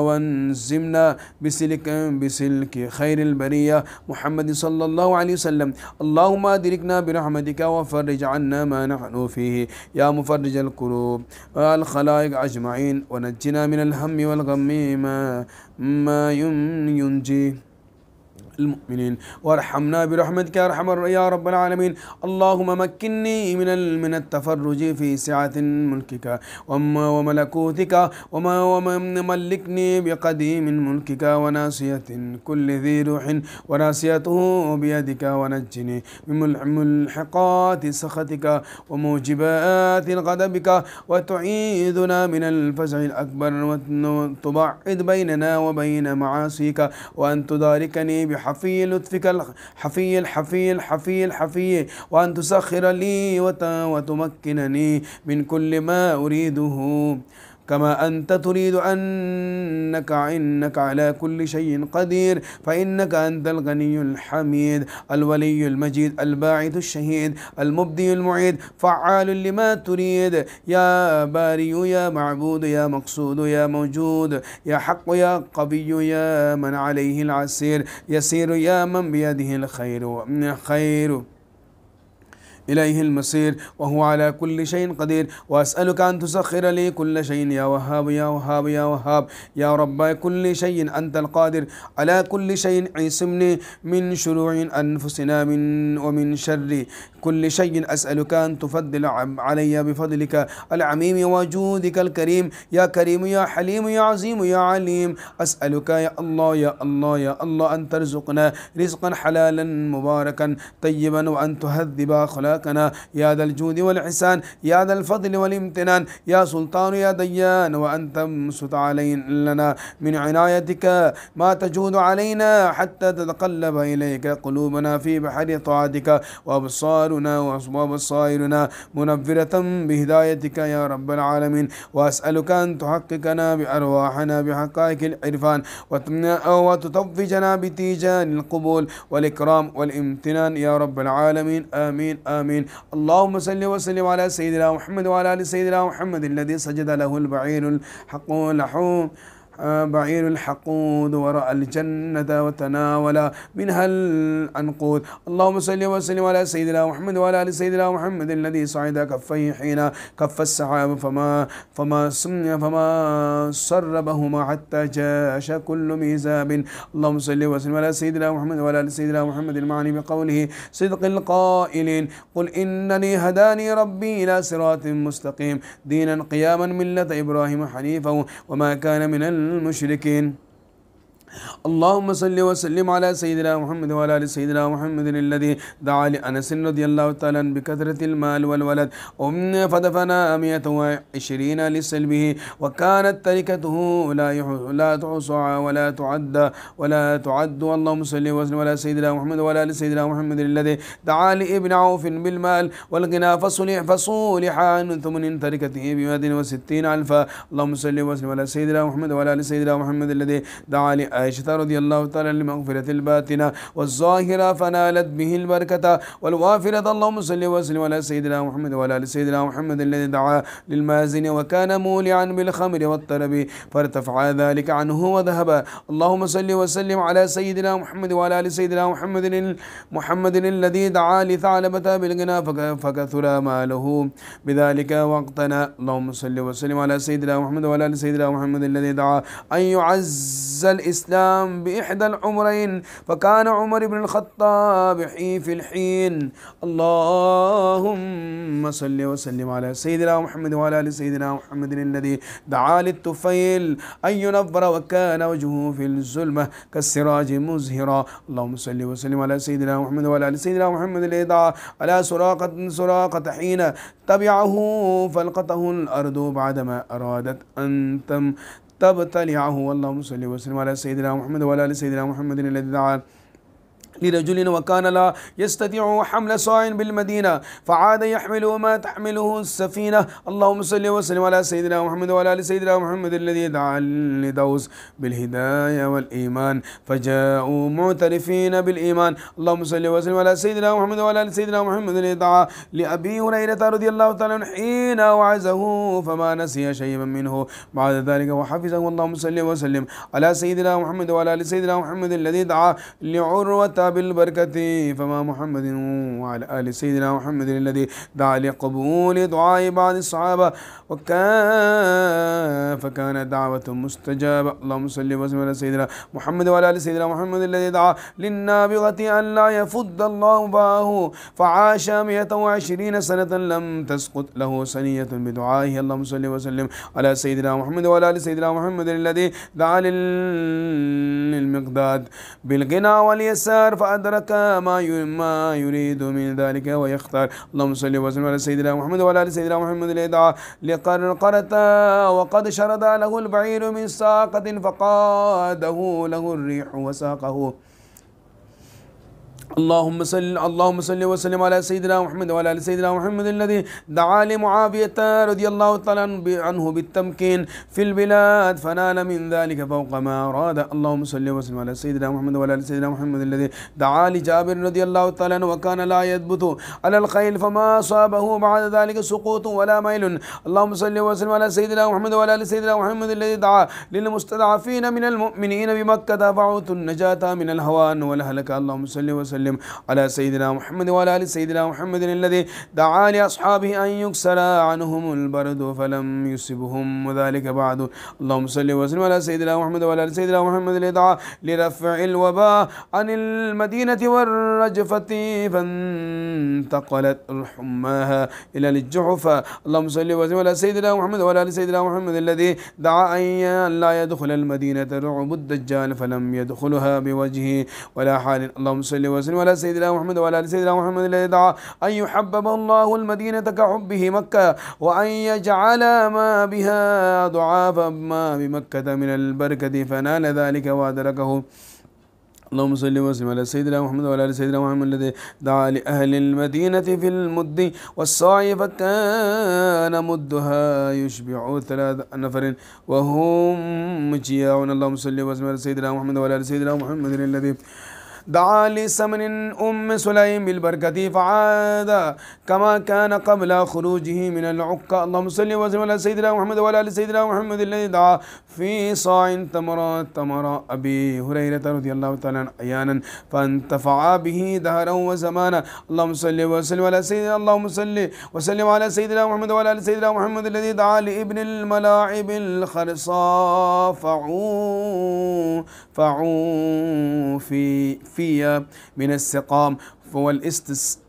وانزمنا بسلك بسلك خير البرية محمد صلى الله عليه وسلم اللهم أدركنا برحمتك وفرج عنا ما نحن فيه يا مفرج القلوب الخلائق أجمعين ونجنا من الهم والغم ما, ما ينجي المؤمنين وارحمنا برحمتك ارحم يا رب العالمين اللهم مكنني من من التفرج في سعة ملكك وما وملكوتك وما وملكني بقديم ملكك وناصية كل ذي روح وناصيته بيدك ونجني من ملحقات سخطك وموجبات غضبك وتعيذنا من الفزع الأكبر وتبعد بيننا وبين معاصيك وأن تداركني بحق حفي لطفك الحفي الحفي الحفي الحفي وأن تسخر لي وتمكنني من كل ما أريده كما أنت تريد أنك إنك على كل شيء قدير فإنك أنت الغني الحميد الولي المجيد الباعث الشهيد المبدي المعيد فعال لما تريد يا باري يا معبود يا مقصود يا موجود يا حق يا قوي يا من عليه العسير يسير يا من بيده الخير خير إليه المصير وهو على كل شيء قدير وأسألك أن تسخر لي كل شيء يا وهاب يا وهاب يا وهاب يا رب كل شيء أنت القادر على كل شيء عصمني من شروع أنفسنا من ومن شر كل شيء أسألك أن تفضل علي بفضلك العميم وجودك الكريم يا كريم يا حليم يا عظيم يا عليم أسألك يا الله يا الله يا الله أن ترزقنا رزقا حلالا مباركا طيبا وأن تهذب أخلاقنا إياكنا يا ذا الجود والإحسان يا ذا الفضل والامتنان يا سلطان يا ديان وأنت مسط علينا لنا من عنايتك ما تجود علينا حتى تتقلب إليك قلوبنا في بحر طاعتك وأبصارنا وأبصائرنا منفرة بهدايتك يا رب العالمين وأسألك أن تحققنا بأرواحنا بحقائق العرفان وتطفجنا بتيجان القبول والإكرام والامتنان يا رب العالمين آمين آمين العالمين اللهم صل وسلم على سيدنا محمد وعلى آل سيدنا محمد الذي سجد له البعير الحق والحوم بعير الحقود ورأى الجنة وتناول منها العنقود اللهم صل وسلم على سيدنا محمد وعلى آل سيدنا محمد الذي صعد كفيه حين كف السحاب فما فما سمي فما سربهما حتى جاش كل ميزاب اللهم صل وسلم على سيدنا محمد وعلى آل سيدنا محمد المعني بقوله صدق القائلين قل إنني هداني ربي إلى صراط مستقيم دينا قياما ملة إبراهيم حنيفا وما كان من المشركين اللهم صل وسلم على سيدنا محمد وعلى ال سيدنا محمد الذي دعا لأنس رضي الله تعالى بكثرة المال والولد ومن فدفنا 120 لسلبه وكانت تركته لا لا تحصى ولا تعد ولا تعد اللهم صل وسلم على سيدنا محمد وعلى ال سيدنا محمد الذي دعا لابن عوف بالمال والغنى فصلح فصولح عن ثمن تركته ب 160 ألفا اللهم صل وسلم على سيدنا محمد وعلى ال سيدنا محمد الذي دعا لأ عائشة رضي الله تعالى لمغفرة الباطنة والظاهرة فنالت به البركة والوافرة اللهم صل وسلم على سيدنا محمد وعلى آل سيدنا محمد الذي دعا للمازن وكان مولعا بالخمر والطرب فارتفع ذلك عنه وذهب اللهم صل وسلم على سيدنا محمد وعلى آل سيدنا محمد محمد الذي دعا لثعلبة بالغنى فكثر ماله بذلك وقتنا اللهم صل وسلم على سيدنا محمد وعلى آل سيدنا محمد الذي دعا أن يعز الإسلام الإسلام بإحدى العمرين فكان عمر بن الخطاب في الحين اللهم صل وسلم على سيدنا محمد وعلى آل سيدنا محمد الذي دعا للطفيل أن ينظر وكان وجهه في الظلمة كالسراج مزهرا اللهم صل وسلم على سيدنا محمد وعلى آل سيدنا محمد الذي دعا على سراقة سراقة حين تبعه فلقته الأرض بعدما أرادت أن تم تبتلعه اللهم صل وسلم على سيدنا محمد وعلى سيدنا محمد الذي دعا لرجل وكان لا يستطيع حمل صاع بالمدينة فعاد يحمل ما تحمله السفينة اللهم صل وسلم على سيدنا محمد وعلى آل سيدنا محمد الذي دعا لدوس بالهداية والإيمان فجاءوا معترفين بالإيمان اللهم صل وسلم على سيدنا محمد وعلى آل سيدنا محمد الذي دعا لأبي هريرة رضي الله تعالى عنه حين وعزه فما نسي شيئا منه بعد ذلك وحفظه اللهم صل وسلم على سيدنا محمد وعلى آل سيدنا محمد الذي دعا لعروة بالبركة فما محمد وعلى آل سيدنا محمد الذي دعا لقبول دعاء بعض الصحابة فكان دعوة مستجابة اللهم صل وسلم على سيدنا محمد وعلى آل سيدنا محمد الذي دعا للنابغة أن لا يفض الله باه فعاش 120 سنة لم تسقط له سنية بدعائه اللهم صل وسلم على سيدنا محمد وعلى آل سيدنا محمد الذي دعا للمقداد بالغنى واليسار يرفع أدرك ما ما يريد من ذلك ويختار اللهم صل وسلم على سيدنا محمد وعلى آل سيدنا محمد الإدعاء لقرقرة وقد شرد له البعير من ساقة فقاده له الريح وساقه اللهم صل اللهم صل وسلم على سيدنا محمد وعلى ال سيدنا محمد الذي دعا لمعاويه رضي الله تعالى عنه بالتمكين في البلاد فنال من ذلك فوق ما اراد اللهم صل وسلم على سيدنا محمد وعلى ال سيدنا محمد الذي دعا لجابر رضي الله تعالى عنه وكان لا يثبت على الخيل فما اصابه بعد ذلك سقوط ولا ميل اللهم صل وسلم على سيدنا محمد وعلى ال سيدنا محمد الذي دعا للمستضعفين من المؤمنين بمكه دفعوا النجاه من الهوان والهلكه اللهم صل وسلم وسلم على سيدنا محمد وعلى آل سيدنا محمد الذي دعا لأصحابه أن يكسر عنهم البرد فلم يصبهم وذلك بعد اللهم صل وسلم على سيدنا محمد وعلى آل سيدنا محمد الذي دعا لرفع الوباء عن المدينة والرجفة فانتقلت حماها إلى الجحفة اللهم صل وسلم على سيدنا محمد وعلى آل سيدنا محمد الذي دعا أن لا يدخل المدينة رعب الدجال فلم يدخلها بوجهه ولا حال اللهم صل وسلم وسلم على سيدنا محمد وعلى ال سيدنا محمد الذي دعا ان يحبب الله المدينه كحبه مكه وان يجعل ما بها ضعاف ما بمكه من البركه فنال ذلك وادركه اللهم صل وسلم على سيدنا محمد وعلى سيدنا محمد الذي دعا لاهل المدينه في المد والصعي فكان مدها يشبع ثلاث نفر وهم جياعون اللهم صل وسلم على سيدنا محمد وعلى سيدنا محمد الذي دعا لسمن أم سليم بالبركة فعاد كما كان قبل خروجه من العقة اللهم صل وسلم على سيدنا محمد وعلى آل سيدنا محمد الذي دعا في صاع تمر تمر أبي هريرة رضي الله تعالى أيانا فانتفع به دهرا وزمانا اللهم صل وسلم على سيدنا اللهم صل وسلم على سيدنا محمد وعلى آل سيدنا محمد الذي دعا لابن الملاعب الخرصاء فعو فعوفي في من السقام فهو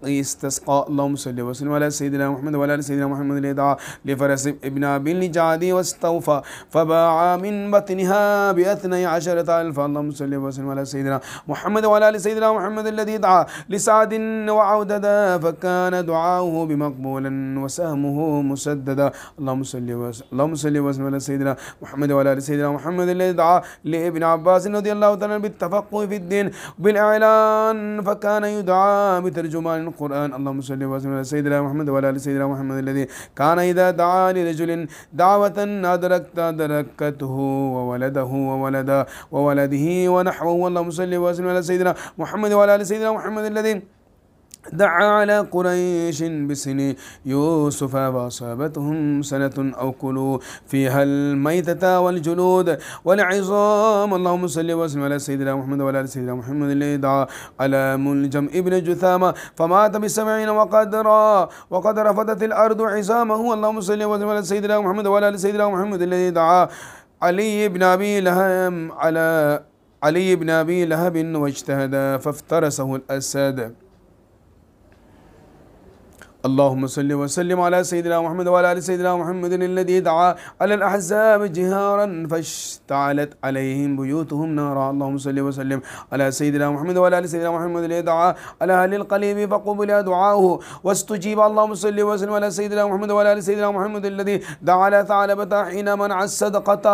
استسقاء اللهم صل وسلم على سيدنا محمد وعلى سيدنا محمد دعا لفرس ابن ابي الجعد واستوفى فباع من بطنها باثني عشرة الف اللهم صل وسلم على سيدنا محمد وعلى سيدنا محمد الذي دعا لسعد وعودة فكان دعاؤه بمقبولا وسهمه مسددا اللهم صل وسلم اللهم صل وسلم على سيدنا محمد وعلى سيدنا محمد الذي دعا لابن عباس رضي الله تعالى بالتفقه في الدين بالاعلان فكان يدعى بترجمان القرآن اللهم صل وسلم على سيدنا محمد وعلى آل سيدنا محمد الذي كان إذا دعا لرجل دعوة أدركت أدركته وولده وولده وولده ونحوه اللهم صل وسلم على سيدنا محمد وعلى آل سيدنا محمد الذي دعا على قريش بسن يوسف فاصابتهم سنة أو كلوا فيها الميتة والجلود والعظام اللهم صل وسلم على سيدنا محمد وعلى سيدنا محمد اللي دعا على ملجم ابن جثامة فمات بسبعين وقدرا وقد رفضت الأرض عظامه اللهم صل وسلم على سيدنا محمد وعلى سيدنا محمد الذي دعا علي بن أبي لهب على علي بن أبي لهب واجتهد فافترسه الأسد اللهم صل وسلم على سيدنا محمد وعلى ال سيدنا محمد الذي دعا على الاحزاب جهارا فاشتعلت عليهم بيوتهم نارا اللهم صل وسلم على سيدنا محمد وعلى ال سيدنا محمد الذي دعا على اهل القليب فقبل دعاؤه واستجيب اللهم صل وسلم على سيدنا محمد وعلى ال سيدنا محمد الذي دعا على ثعلبه حين منع الصدقه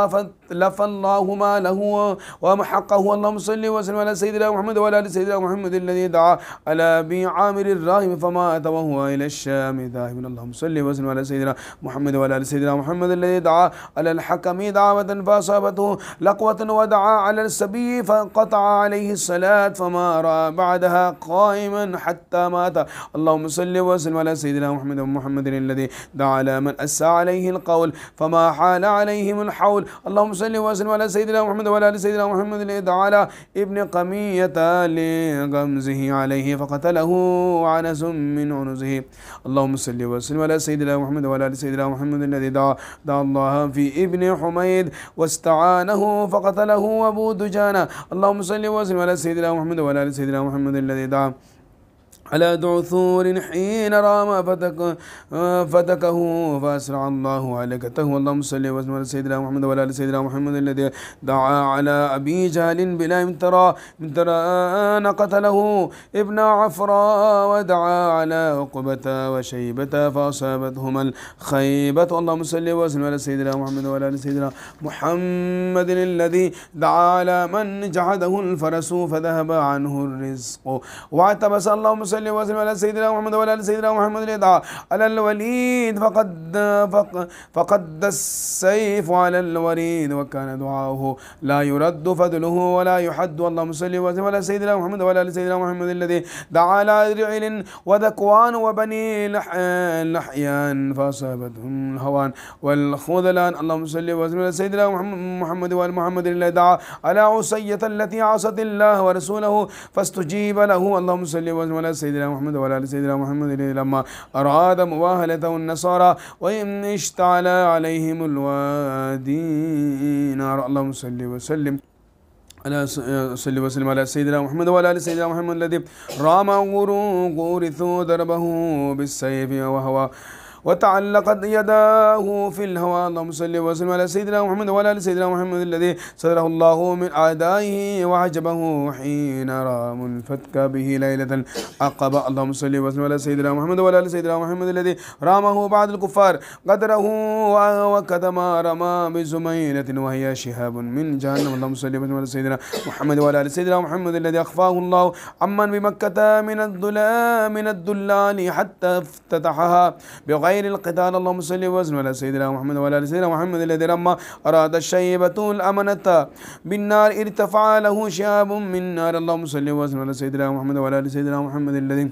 لف الله ما له ومحقه اللهم صل وسلم على سيدنا محمد وعلى ال سيدنا محمد الذي دعا على ابي عامر الراهب فمات وهو الى الشام ذاهب اللهم صل وسلم على سيدنا محمد وعلى ال سيدنا محمد الذي دعا على الحكم دعوة فاصابته لقوة ودعا على السبي فانقطع عليه الصلاة فما رأى بعدها قائما حتى مات اللهم صل وسلم على سيدنا محمد ومحمد الذي دعا على من أسى عليه القول فما حال عليهم الحول اللهم وصلي وسلم على سيدنا محمد وعلى ال سيدنا محمد تعالى ابن قمية لغمزه عليه فقتله عنز من عنزه اللهم صل وسلم على سيدنا محمد وعلى ال سيدنا محمد الذي دعا دعا الله في ابن حميد واستعانه فقتله ابو دجانه اللهم صل وسلم على سيدنا محمد وعلى ال سيدنا محمد الذي دعا على دعثور حين رام فتك فتكه فأسرع الله هلكته اللهم صل وسلم على سيدنا محمد وعلى آل سيدنا محمد الذي دعا على أبي جهل بلا من ترى من ترى أن قتله ابن عفراء ودعا على عقبة وشيبة فأصابتهما الخيبة اللهم صل وسلم على سيدنا محمد وعلى آل سيدنا محمد الذي دعا على من جحده الفرس فذهب عنه الرزق واعتبس اللهم صل وسلم وسلم على سيدنا محمد وعلى ال سيدنا محمد يدعى على الوليد فقد فقد السيف على الوريد وكان دعاؤه لا يرد فضله ولا يحد اللهم صل وسلم على سيدنا محمد وعلى ال سيدنا محمد الذي دعا على رعل وذكوان وبني لحيان فاصابتهم الهوان والخذلان اللهم صل وسلم على سيدنا محمد وال محمد الذي دعا على عصية التي عصت الله ورسوله فاستجيب له اللهم صل وسلم على سيدنا سيدنا محمد ولا ال سيدنا محمد لما اراد مواهلة النصارى وان اشتعل عليهم الوادي نار اللهم صل وسلم على صلى وسلم على سيدنا محمد وعلى ال سيدنا محمد الذي رام غرور ثو دربه بالسيف وهو وتعلقت يداه في الهواء اللهم صل وسلم على سيدنا محمد وعلى ال سيدنا محمد الذي ستره الله من اعدائه وعجبه حين رام الفتك به ليله عقب اللهم صل وسلم على سيدنا محمد وعلى ال سيدنا محمد الذي رامه بعض الكفار قدره ما رمى بزميلة وهي شهاب من جهنم اللهم صل وسلم على سيدنا محمد وعلى ال سيدنا محمد الذي اخفاه الله عمن بمكة من الظلام من الدلال حتى افتتحها بغير خير القتال اللهم صل وسلم على سيدنا محمد وعلى ال سيدنا محمد الذي لما اراد الشيبة الامنة بالنار ارتفع له شاب من نار اللهم صل وسلم على سيدنا محمد وعلى ال سيدنا محمد الذي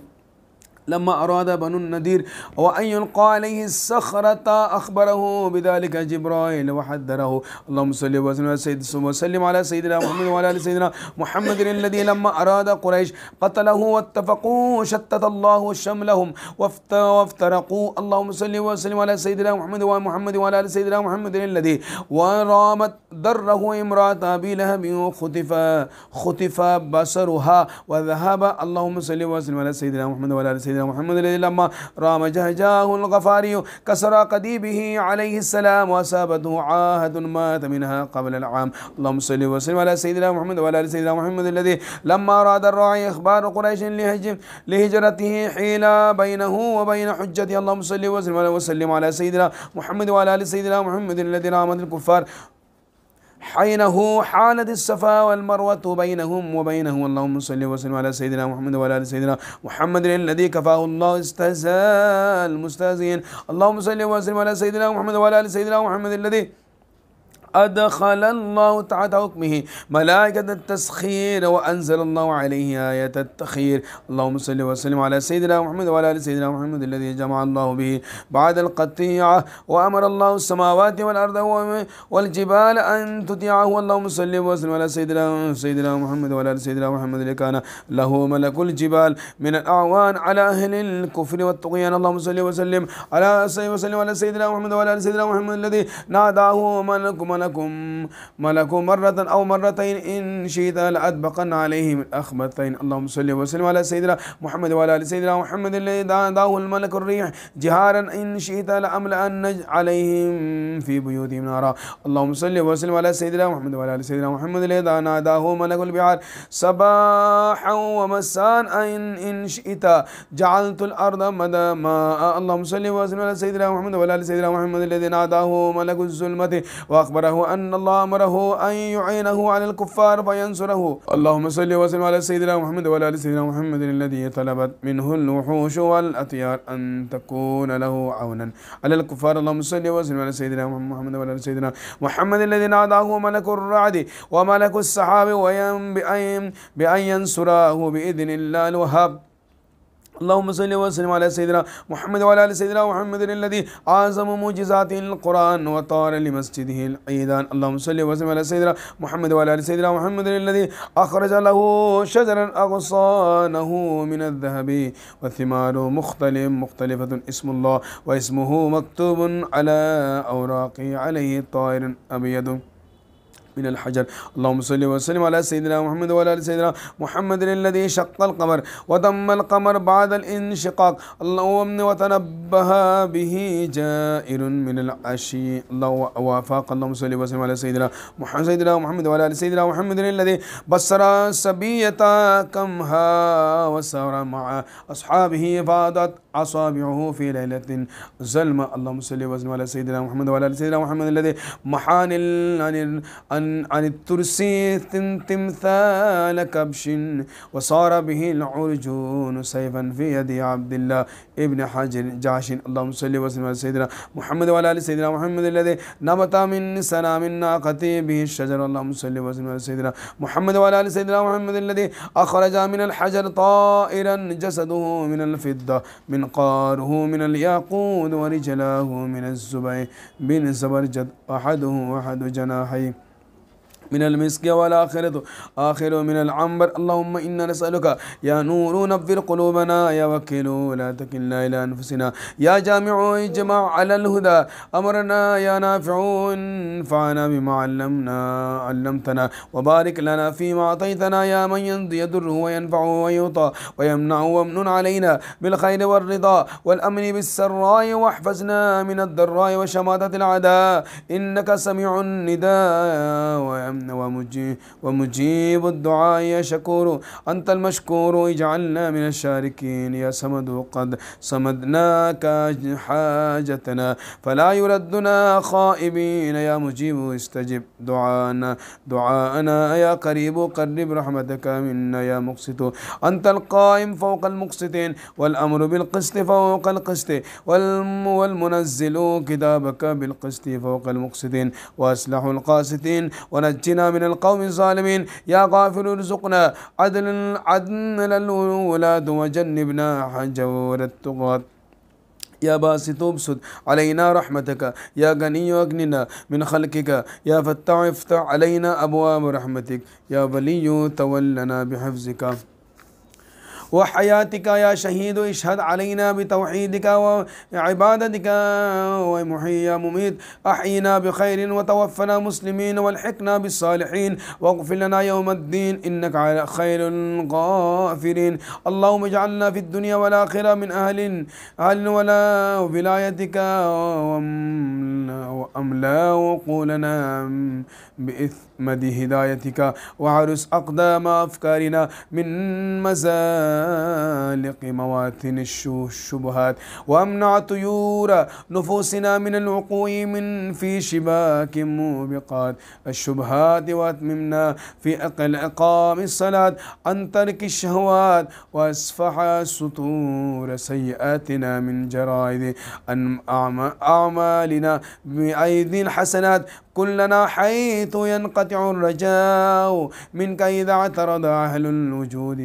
لما أراد بنو النذير وأن يلقى عليه الصخرة أخبره بذلك جبرائيل وحذره اللهم صل وسلم وسلم على سيدنا محمد وعلى آل سيدنا محمد الذي لما أراد قريش قتله واتفقوا شتت الله شملهم وافترقوا اللهم صل وسلم على سيدنا محمد ومحمد وعلى آل سيدنا محمد الذي ورامت دره امرأة أبي لهب وخطف خطف بصرها وذهب اللهم صل وسلم على سيدنا محمد وعلى آل سيدنا سيدنا محمد لما رام جهجاه الغفاري كسر قديبه عليه السلام وسابته عاهد مات منها قبل العام اللهم صل وسلم على سيدنا محمد وعلى سيدنا محمد الذي لما أراد الراعي إخبار قريش لهجرته حيل بينه وبين حجته اللهم صل وسلم وسلم على سيدنا محمد وعلى سيدنا محمد الذي رامت الكفار حينه حالت الصفا والمروة بينهم وبينه اللهم صل وسلم على سيدنا محمد وعلى آل سيدنا محمد الذي كفاه الله استهزاء المستهزئين اللهم صل وسلم على سيدنا محمد وعلى آل سيدنا محمد الذي أدخل الله تحت حكمه ملائكة التسخير وأنزل الله عليه آية التخير اللهم صل وسلم على سيدنا محمد وعلى سيدنا محمد الذي جمع الله به بعد القطيعة وأمر الله السماوات والأرض والجبال أن تطيعه اللهم صل وسلم على سيدنا سيدنا محمد وعلى سيدنا محمد الذي كان له ملك الجبال من الأعوان على أهل الكفر والطغيان اللهم صل وسلم على سيدنا وسلم على سيدنا محمد وعلى سيدنا محمد الذي ناداه ملك ملكم ملك مرة أو مرتين إن شئت لأدبقن عليهم الأخبثين اللهم صل وسلم على سيدنا محمد وعلى آل سيدنا محمد الذي دعاه الملك الريح جهارا إن شئت لأملأن عليهم في بيوتهم نارا اللهم صل وسلم على سيدنا محمد وعلى آل سيدنا محمد الذي دعاه ملك البحار صباحا ومساء إن, إن شئت جعلت الأرض مدى ماء اللهم صل وسلم على سيدنا محمد وعلى آل سيدنا محمد الذي ناداه ملك الظلمة وأخبر له أن الله أمره أن يعينه على الكفار فينصره اللهم صل وسلم على سيدنا محمد وعلى آل سيدنا محمد الذي طلبت منه الوحوش والأطيار أن تكون له عونا على الكفار اللهم صل وسلم على سيدنا محمد وعلى آل سيدنا محمد الذي ناداه ملك الرعد وملك السحاب ويم بأن ينصره بإذن الله الوهاب اللهم صل وسلم على سيدنا محمد وعلى ال سيدنا محمد الذي اعظم معجزات القران وطار لمسجده العيدان اللهم صل وسلم على سيدنا محمد وعلى ال سيدنا محمد الذي اخرج له شجرا اغصانه من الذهب والثمار مختلف مختلفه اسم الله واسمه مكتوب على اوراقه عليه طائر ابيض من الحجر اللهم صل وسلم على سيدنا محمد وعلى آل سيدنا محمد الذي شق القمر وضم القمر بعد الانشقاق اللهم وتنبه به جائر من العشي الله وافاق اللهم صل وسلم على سيدنا محمد سيدنا محمد وعلى آل سيدنا محمد الذي بصر سبيتا كمها وسار مع أصحابه فاضت أصابعه في ليلة زلمة اللهم صل وسلم على سيدنا محمد وعلى سيدنا محمد الذي محان عن عن الترسي تمثال كبش وصار به العرجون سيفا في يد عبد الله ابن حجر جاش اللهم صل وسلم على سيدنا محمد وعلى سيدنا محمد الذي نبت من سلام الناقة به الشجر اللهم صل وسلم على سيدنا محمد وعلى سيدنا محمد الذي أخرج من الحجر طائرا جسده من الفضة من منقاره من الياقوت ورجلاه من الزبير بن زبرجد أحده أحد جناحيه من المسك والآخرة آخر من العنبر اللهم إنا نسألك يا نور نفر قلوبنا يا وكيل لا تكلنا إلى أنفسنا يا جامع اجمع على الهدى أمرنا يا نافع انفعنا بما علمنا علمتنا وبارك لنا فيما أعطيتنا يا من يضره وينفع ويعطى ويمنع وامن علينا بالخير والرضا والأمن بالسراء واحفظنا من الضراء وشماتة العداء إنك سميع النداء ويمنع ومجيب الدعاء يا شكور أنت المشكور اجعلنا من الشاركين يا صمد قد صمدناك حاجتنا فلا يردنا خائبين يا مجيب استجب دعانا دعاءنا يا قريب قرب رحمتك منا يا مقسط أنت القائم فوق المقسطين والأمر بالقسط فوق القسط والمنزل كتابك بالقسط فوق المقسطين وأسلح القاسطين ونجي واتنا من القوم الظالمين يا غافل ارزقنا عدل عدل الولاد وجنبنا حجور التقوى يا باسط ابسط علينا رحمتك يا غني أغننا من خلقك يا فتح افتح علينا أبواب رحمتك يا ولي تولنا بحفظك وحياتك يا شهيد اشهد علينا بتوحيدك وعبادتك ومحيي يا مميت أحينا بخير وتوفنا مسلمين والحقنا بالصالحين واغفر لنا يوم الدين إنك على خير الغافرين اللهم اجعلنا في الدنيا والآخرة من أهل أهل ولا ولايتك وأملا وقولنا بإثم مدي هدايتك وعرس أقدام أفكارنا من مزالق مواتن الشبهات وأمنع طيور نفوسنا من الوقوع من في شباك موبقات الشبهات وأتممنا في أقل إقام الصلاة عن ترك الشهوات وأسفح سطور سيئاتنا من جرائد أعمالنا بأيدي الحسنات كلنا حيث ينقطع الرجاء منك إذا اعترض أهل الوجود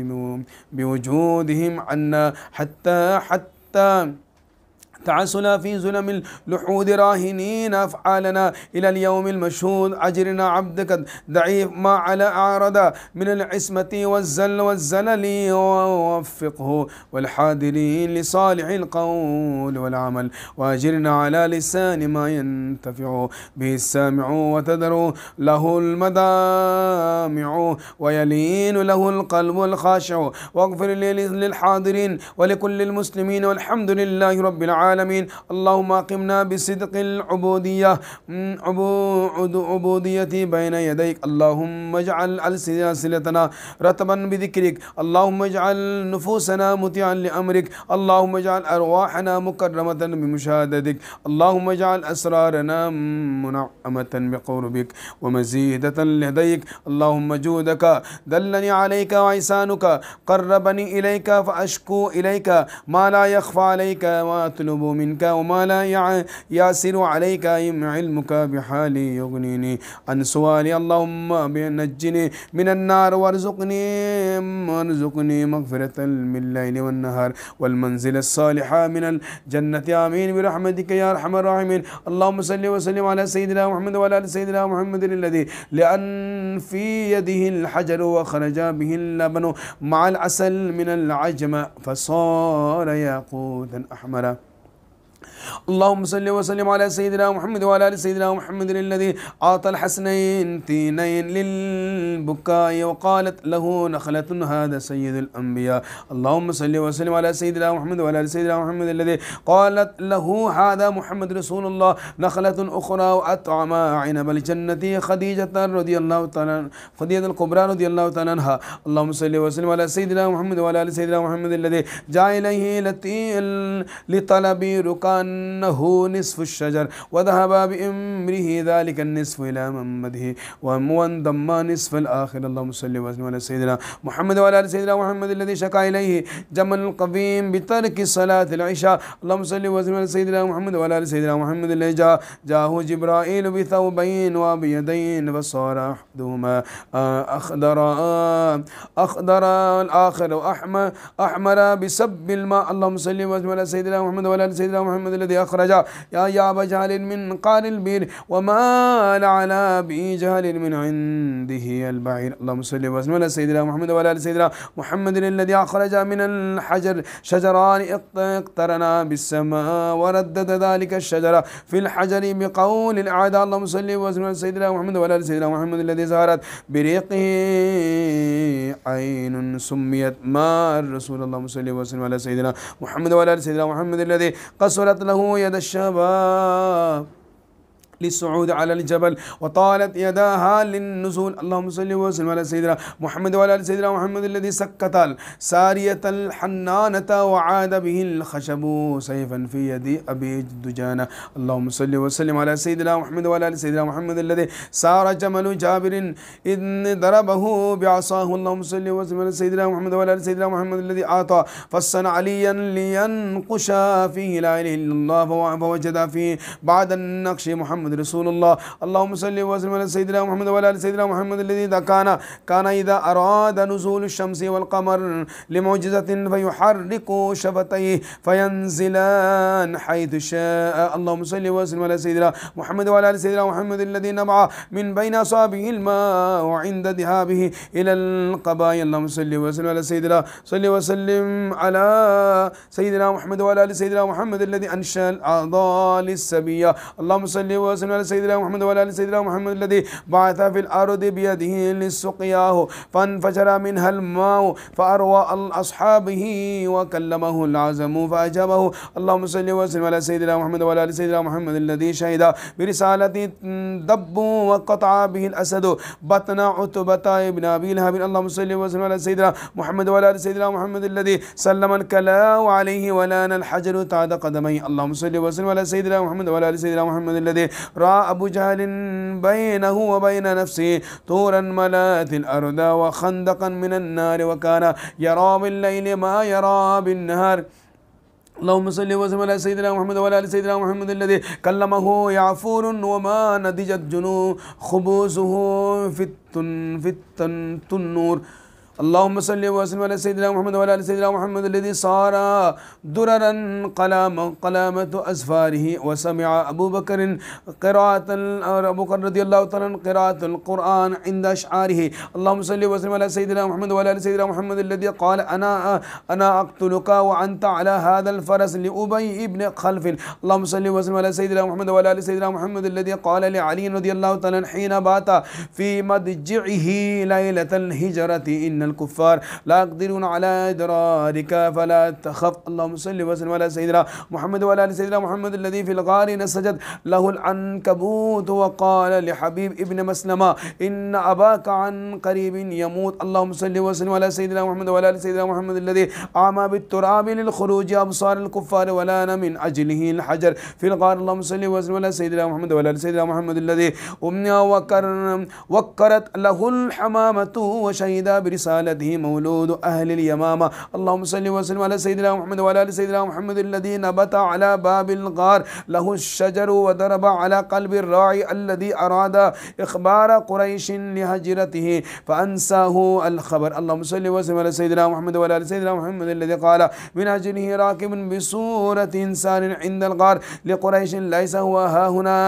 بوجودهم عنا حتى حتى تعسنا في زلم اللحود راهنين أفعالنا إلى اليوم المشهود أجرنا عبدك ضعيف ما على أعرض من العصمة والزل والزلل ووفقه والحاضرين لصالح القول والعمل وأجرنا على لسان ما ينتفع به السامع وتذر له المدامع ويلين له القلب الخاشع واغفر للحاضرين ولكل المسلمين والحمد لله رب العالمين العالمين اللهم أقمنا بصدق العبودية عبود عبودية بين يديك اللهم اجعل ألسنتنا رتبا بذكرك اللهم اجعل نفوسنا متعا لأمرك اللهم اجعل أرواحنا مكرمة بمشاهدتك اللهم اجعل أسرارنا منعمة بقربك ومزيدة لديك اللهم جودك دلني عليك وعسانك قربني إليك فأشكو إليك ما لا يخفى عليك وأطلب منك وما لا يعسر عليك ام علمك بحالي يغنيني عن سؤالي اللهم بنجني من النار وارزقني وارزقني مغفرة من الليل والنهار والمنزل الصالح من الجنة آمين برحمتك يا أرحم الراحمين اللهم صل وسلم على سيدنا محمد وعلى آل سيدنا محمد الذي لأن في يده الحجر وخرج به اللبن مع العسل من العجم فصار ياقوتا أحمر اللهم صل وسلم على سيدنا محمد وعلى ال سيدنا محمد الذي اعطى الحسنين تينين للبكاء وقالت له نخلة هذا سيد الانبياء اللهم صل وسلم على سيدنا محمد وعلى ال سيدنا محمد الذي قالت له هذا محمد رسول الله نخلة اخرى واطعم عنب الجنة خديجة رضي الله تعالى خديجة الكبرى رضي الله تعالى عنها اللهم صل وسلم على سيدنا محمد وعلى ال سيدنا محمد الذي جاء اليه لطلب ركان أنه نصف الشجر وذهب بأمره ذلك النصف إلى محمد محمده ضم نصف الآخر اللهم صل وسلم على سيدنا محمد وعلى آل سيدنا محمد الذي شكا إليه جمل القبيم بترك صلاة العشاء اللهم صل وسلم على سيدنا محمد وعلى آل سيدنا محمد الذي جاء جاءه جبرائيل بثوبين وبيدين فصار أحدهما أخضر أخضر الآخر وأحمر أحمر بسب الماء اللهم صل وسلم على سيدنا محمد وعلى آل سيدنا محمد الذي أخرج يا يا بجهل من قال البير وما على بجهل من عنده البعير اللهم صل وسلم على سيدنا محمد وعلى آل سيدنا محمد الذي أخرج من الحجر شجران اقترنا بالسماء وردد ذلك الشجرة في الحجر بقول الأعداء اللهم صل وسلم على سيدنا محمد وعلى آل سيدنا محمد الذي زهرت بريقه عين سميت ما رسول اللهم صلى وسلم على سيدنا محمد وعلى آل سيدنا محمد الذي قصرت له يد الشباب للصعود على الجبل وطالت يداها للنزول اللهم صل وسلم على سيدنا محمد وعلى سيدنا محمد الذي سكت سارية الحنانة وعاد به الخشب سيفا في يد أبي دجانة اللهم صل وسلم على سيدنا محمد وعلى سيدنا محمد الذي سار جمل جابر إذ ضربه بعصاه اللهم صل وسلم على سيدنا محمد وعلى سيدنا محمد الذي أعطى فصن عليا لينقش فيه لا إله إلا الله فوجد فيه بعد النقش محمد محمد رسول الله اللهم صل وسلم على سيدنا محمد وعلى ال سيدنا محمد الذي إذا كان كان إذا أراد نزول الشمس والقمر لمعجزة فيحرك شفتيه فينزلان حيث شاء اللهم صل وسلم على سيدنا محمد وعلى ال سيدنا محمد الذي نبع من بين اصابعه الماء وعند ذهابه إلى القبائل اللهم صل وسلم على سيدنا صل وسلم على سيدنا محمد وعلى ال سيدنا محمد الذي أنشأ الأعضاء للسبية اللهم صل وسلم وسلم على سيدنا محمد وعلى ال سيدنا محمد الذي بعث في الارض بيده لسقياه فانفجر منها الماء فاروى اصحابه وكلمه العزم فاجابه اللهم صل وسلم على سيدنا محمد وعلى ال سيدنا محمد الذي شهد برسالته دب وقطع به الاسد بطن عتبة ابن ابي لهب اللهم صل وسلم على سيدنا محمد وعلى ال سيدنا محمد الذي سلم الكلا عليه ولان الحجر تعد قدميه اللهم صل وسلم على سيدنا محمد وعلى ال سيدنا محمد الذي رأى أبو جهل بينه وبين نفسه طورا ملات الأرض وخندقا من النار وكان يرى بالليل ما يرى بالنهار اللهم صل وسلم على سيدنا محمد وعلى ال سيدنا محمد الذي كلمه يعفور وما نضجت جنوب خبوزه في التنور اللهم صل وسلم على سيدنا محمد وعلى سيدنا محمد الذي صار دررا قلام قلامة أسفاره وسمع أبو بكر قراءة أبو بكر رضي الله تعالى قراءة القرآن عند أشعاره اللهم صل وسلم على سيدنا محمد وعلى سيدنا محمد الذي قال أنا أنا أقتلك وأنت على هذا الفرس لأبي بن خلف اللهم صل وسلم على سيدنا محمد وعلى سيدنا محمد الذي قال لعلي رضي الله تعالى حين بات في مضجعه ليلة الهجرة إن الكفار لا يقدرون على إدرارك فلا تخف اللهم صل وسلم على سيدنا محمد وعلى آل سيدنا محمد الذي في الغار نسجد له العنكبوت وقال لحبيب ابن مسلمة إن أباك عن قريب يموت اللهم صل وسلم على سيدنا محمد وعلى آل سيدنا محمد الذي عمى بالتراب للخروج أبصار الكفار ولان من أجله الحجر في الغار اللهم صل وسلم على سيدنا محمد وعلى آل سيدنا محمد الذي امنا وكر وكرت له الحمامة وشهد برسالة رسالته مولود أهل اليمامة اللهم صل وسلم على سيدنا محمد وعلى آل سيدنا محمد الذي نبت على باب الغار له الشجر وضرب على قلب الراعي الذي أراد إخبار قريش لهجرته فأنساه الخبر اللهم صل وسلم على سيدنا محمد وعلى آل سيدنا محمد الذي قال من أجله راكب بصورة إنسان عند الغار لقريش ليس هو ها هنا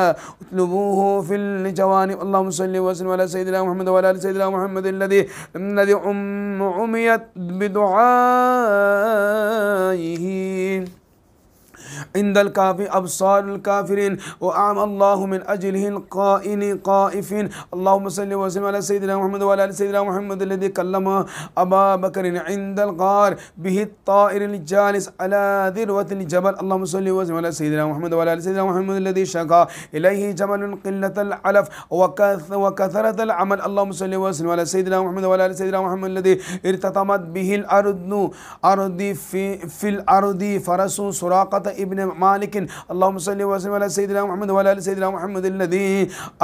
اطلبوه في الجوانب اللهم صل وسلم على سيدنا محمد وعلى آل سيدنا محمد الذي الذي عميت بدعائه عند الكافي أبصار الكافرين وأعم الله من أجله القائن قائف اللهم صل وسلم على سيدنا محمد وعلى آل سيدنا محمد الذي كلم أبا بكر عند الغار به الطائر الجالس على ذروة الجبل اللهم صل وسلم على سيدنا محمد وعلى آل سيدنا محمد الذي شكا إليه جمل قلة العلف وكث وكثرة العمل اللهم صل وسلم على سيدنا محمد وعلى آل سيدنا محمد الذي ارتطمت به الأرض أرض في, في الأرض فرس سراقة ابن مالك اللهم صل وسلم على سيدنا محمد وعلى ال سيدنا محمد الذي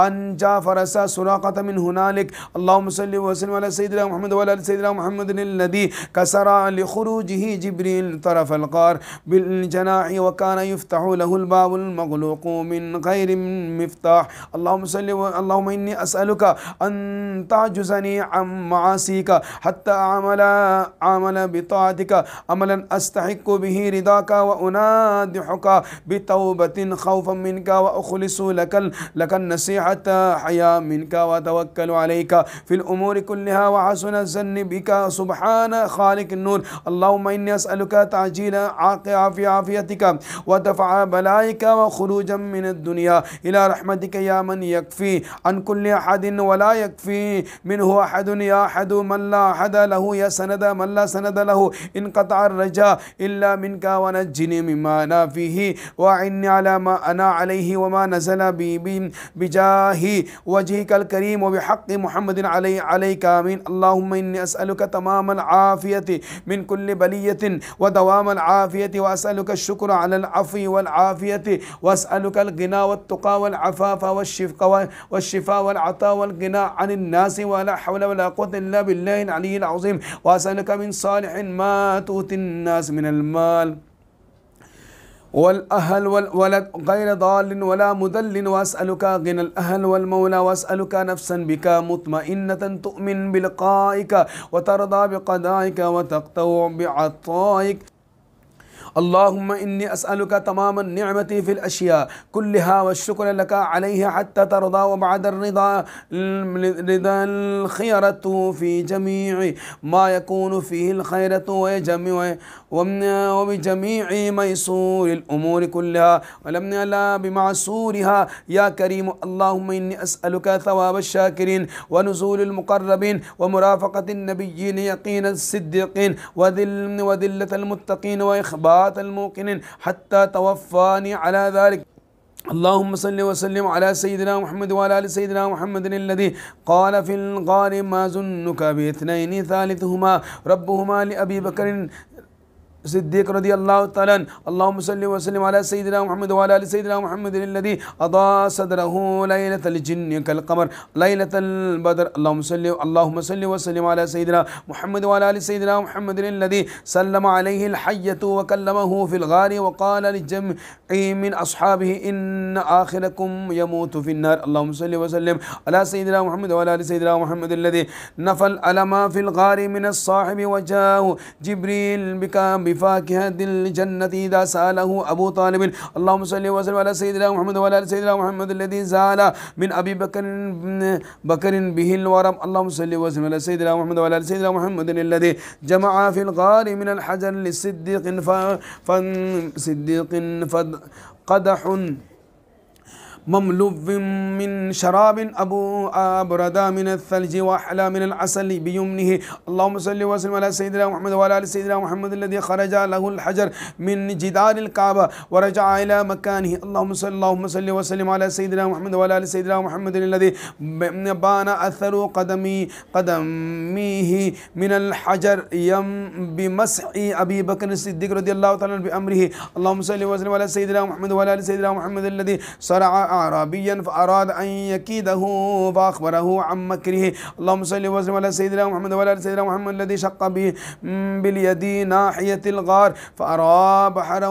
انجى فرس سراقة من هنالك اللهم صل وسلم على سيدنا محمد وعلى ال سيدنا محمد الذي كسر لخروجه جبريل طرف القار بالجناح وكان يفتح له الباب المغلوق من غير مفتاح اللهم صل و... اللهم اني اسالك ان تعجزني عن معاصيك حتى اعمل عمل بطاعتك عملا استحق به رضاك وانادي أمدحك بتوبة خوفا منك وأخلص لك لك النصيحة حيا منك وتوكل عليك في الأمور كلها وحسن الزن بك سبحان خالق النور اللهم إني أسألك تعجيل في عافيتك ودفع بلائك وخروجا من الدنيا إلى رحمتك يا من يكفي عن كل أحد ولا يكفي منه أحد يا أحد من لا أحد له يا سند من لا سند له إن قطع الرجاء إلا منك ونجني مما لا فيه وعني على ما أنا عليه وما نزل بي بجاه وجهك الكريم وبحق محمد علي عليك آمين اللهم إني أسألك تمام العافية من كل بلية ودوام العافية وأسألك الشكر على العفو والعافية وأسألك الغنى والتقى والعفاف والشفق والشفاء والعطاء والغنى عن الناس ولا حول ولا قوة إلا بالله العلي العظيم وأسألك من صالح ما تؤتي الناس من المال والأهل والولد غير ضال ولا مذل وأسألك غنى الأهل والمولى وأسألك نفسا بك مطمئنة تؤمن بلقائك وترضى بقضائك وتقتوع بعطائك اللهم إني أسألك تمام النعمة في الأشياء كلها والشكر لك عليها حتى ترضى وبعد الرضا لذا الخيرة في جميع ما يكون فيه الخيرة ويجمع وبجميع ميسور الأمور كلها ولمن لا بمعسورها يا كريم اللهم إني أسألك ثواب الشاكرين ونزول المقربين ومرافقة النبيين يقين الصديقين وذل وذلة المتقين وإخبات الموقنين حتى توفاني على ذلك اللهم صل وسلم على سيدنا محمد وعلى ال سيدنا محمد الذي قال في الغار ما ظنك باثنين ثالثهما ربهما لابي بكر صديق رضي الله تعالى اللهم صل وسلم على سيدنا محمد وعلى ال سيدنا محمد الذي اضاء صدره ليله الجن كالقمر ليله البدر اللهم صل اللهم صل وسلم على سيدنا محمد وعلى ال سيدنا محمد الذي سلم عليه الحيه وكلمه في الغار وقال للجمع من اصحابه ان اخركم يموت في النار اللهم صل وسلم على سيدنا محمد وعلى ال سيدنا محمد الذي نفى الالم في الغار من الصاحب وجاه جبريل بكامل بفاكهة الجنة إذا سأله أبو طالب اللهم صل وسلم على سيدنا محمد وعلى آل سيدنا محمد الذي زال من أبي بكر بكر به الورم اللهم صل وسلم على سيدنا محمد وعلى آل سيدنا محمد الذي جمع في الغار من الحجر للصديق ف... ف... صديق فد... قدح مملو من شراب أبو أبرد من الثلج وأحلى من العسل بيمنه اللهم صل وسلم على سيدنا محمد وعلى آل سيدنا محمد الذي خرج له الحجر من جدار الكعبة ورجع إلى مكانه اللهم صل اللهم صل وسلم على سيدنا محمد وعلى آل سيدنا محمد الذي بان أثر قدمي قدميه من الحجر يم بمسح أبي بكر الصديق رضي الله تعالى بأمره اللهم صل وسلم على سيدنا محمد وعلى آل سيدنا محمد الذي صرع أعرابيا فأراد أن يكيده فأخبره عن مكره اللهم صل وسلم على سيدنا محمد وعلى سيدنا محمد الذي شق به باليد ناحية الغار فأرى بحرا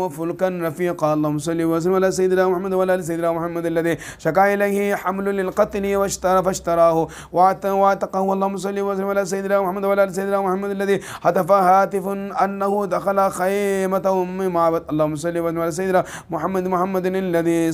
وفلكا رفيقا اللهم صل وسلم على سيدنا محمد وعلى سيدنا محمد الذي شكا إليه حمل للقتل واشترى فاشتراه واعتقه اللهم صل وسلم على سيدنا محمد وعلى سيدنا محمد الذي هتف هاتف أنه دخل خيمة أم معبد اللهم صل وسلم على سيدنا محمد محمد الذي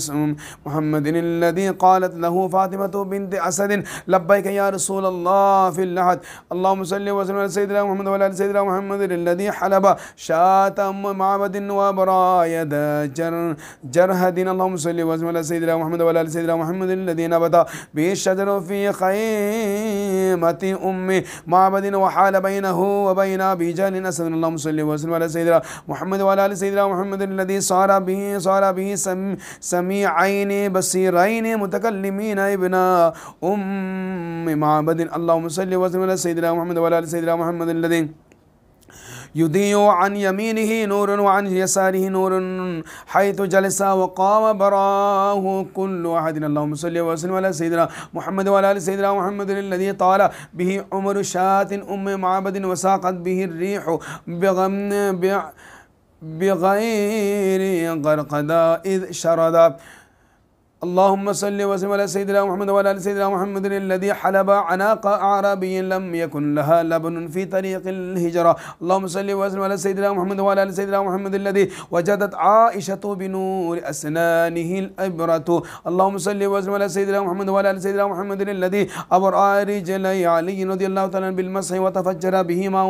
محمد الذي قالت له فاطمة بنت أسد لبيك يا رسول الله في اللحد اللهم صل وسلم على سيدنا محمد وعلى آل سيدنا محمد الذي حلب شاة أم معبد وبرا يد جر جرهد اللهم صل وسلم على سيدنا محمد وعلى آل سيدنا محمد الذي نبت بالشجر في خيمة أم معبد وحال بينه وبين أبي جهل أسد اللهم صل وسلم على سيدنا محمد وعلى آل سيدنا محمد الذي صار به صار به سميعين هذين بصيرين متكلمين ابن أم معبد اللهم صل وسلم على سيدنا محمد وعلى آل سيدنا محمد الذي يضيء عن يمينه نور وعن يساره نور حيث جلس وقام براه كل واحد اللهم صل وسلم على سيدنا محمد وعلى آل سيدنا محمد الذي طال به عمر شاة أم معبد وساقت به الريح بغم بغير غرقدا إذ شردا اللهم صل وسلم على سيدنا محمد وعلى ال سيدنا محمد الذي حلب عناق اعرابي لم يكن لها لبن في طريق الهجره، اللهم صل وسلم على سيدنا محمد وعلى ال سيدنا محمد الذي وجدت عائشه بنور اسنانه الابره، اللهم صل وسلم على سيدنا محمد وعلى ال سيدنا محمد الذي ابرع رجلي علي رضي الله تعالى بالمسح وتفجر به ماء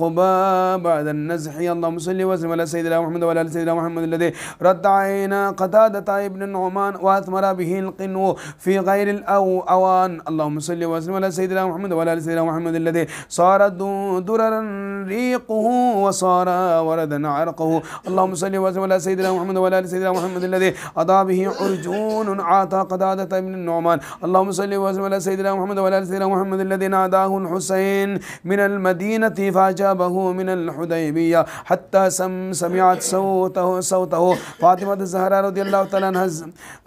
قباء بعد النزح، اللهم صل وسلم على سيدنا محمد وعلى ال سيدنا محمد الذي رد عين علينا قتادة ابن النعمان وأثمر به القنو في غير الأوان اللهم صل وسلم على سيدنا محمد وعلى آل سيدنا محمد الذي صار دررا ريقه وصار وردا عرقه اللهم صل وسلم على سيدنا محمد وعلى آل سيدنا محمد الذي أضاء به عرجون عطى قتادة ابن النعمان اللهم صل وسلم على سيدنا محمد وعلى آل سيدنا محمد الذي ناداه الحسين من المدينة فأجابه من الحديبية حتى سم سمعت صوته صوته فاطمة الزهراء رضي الله تعالى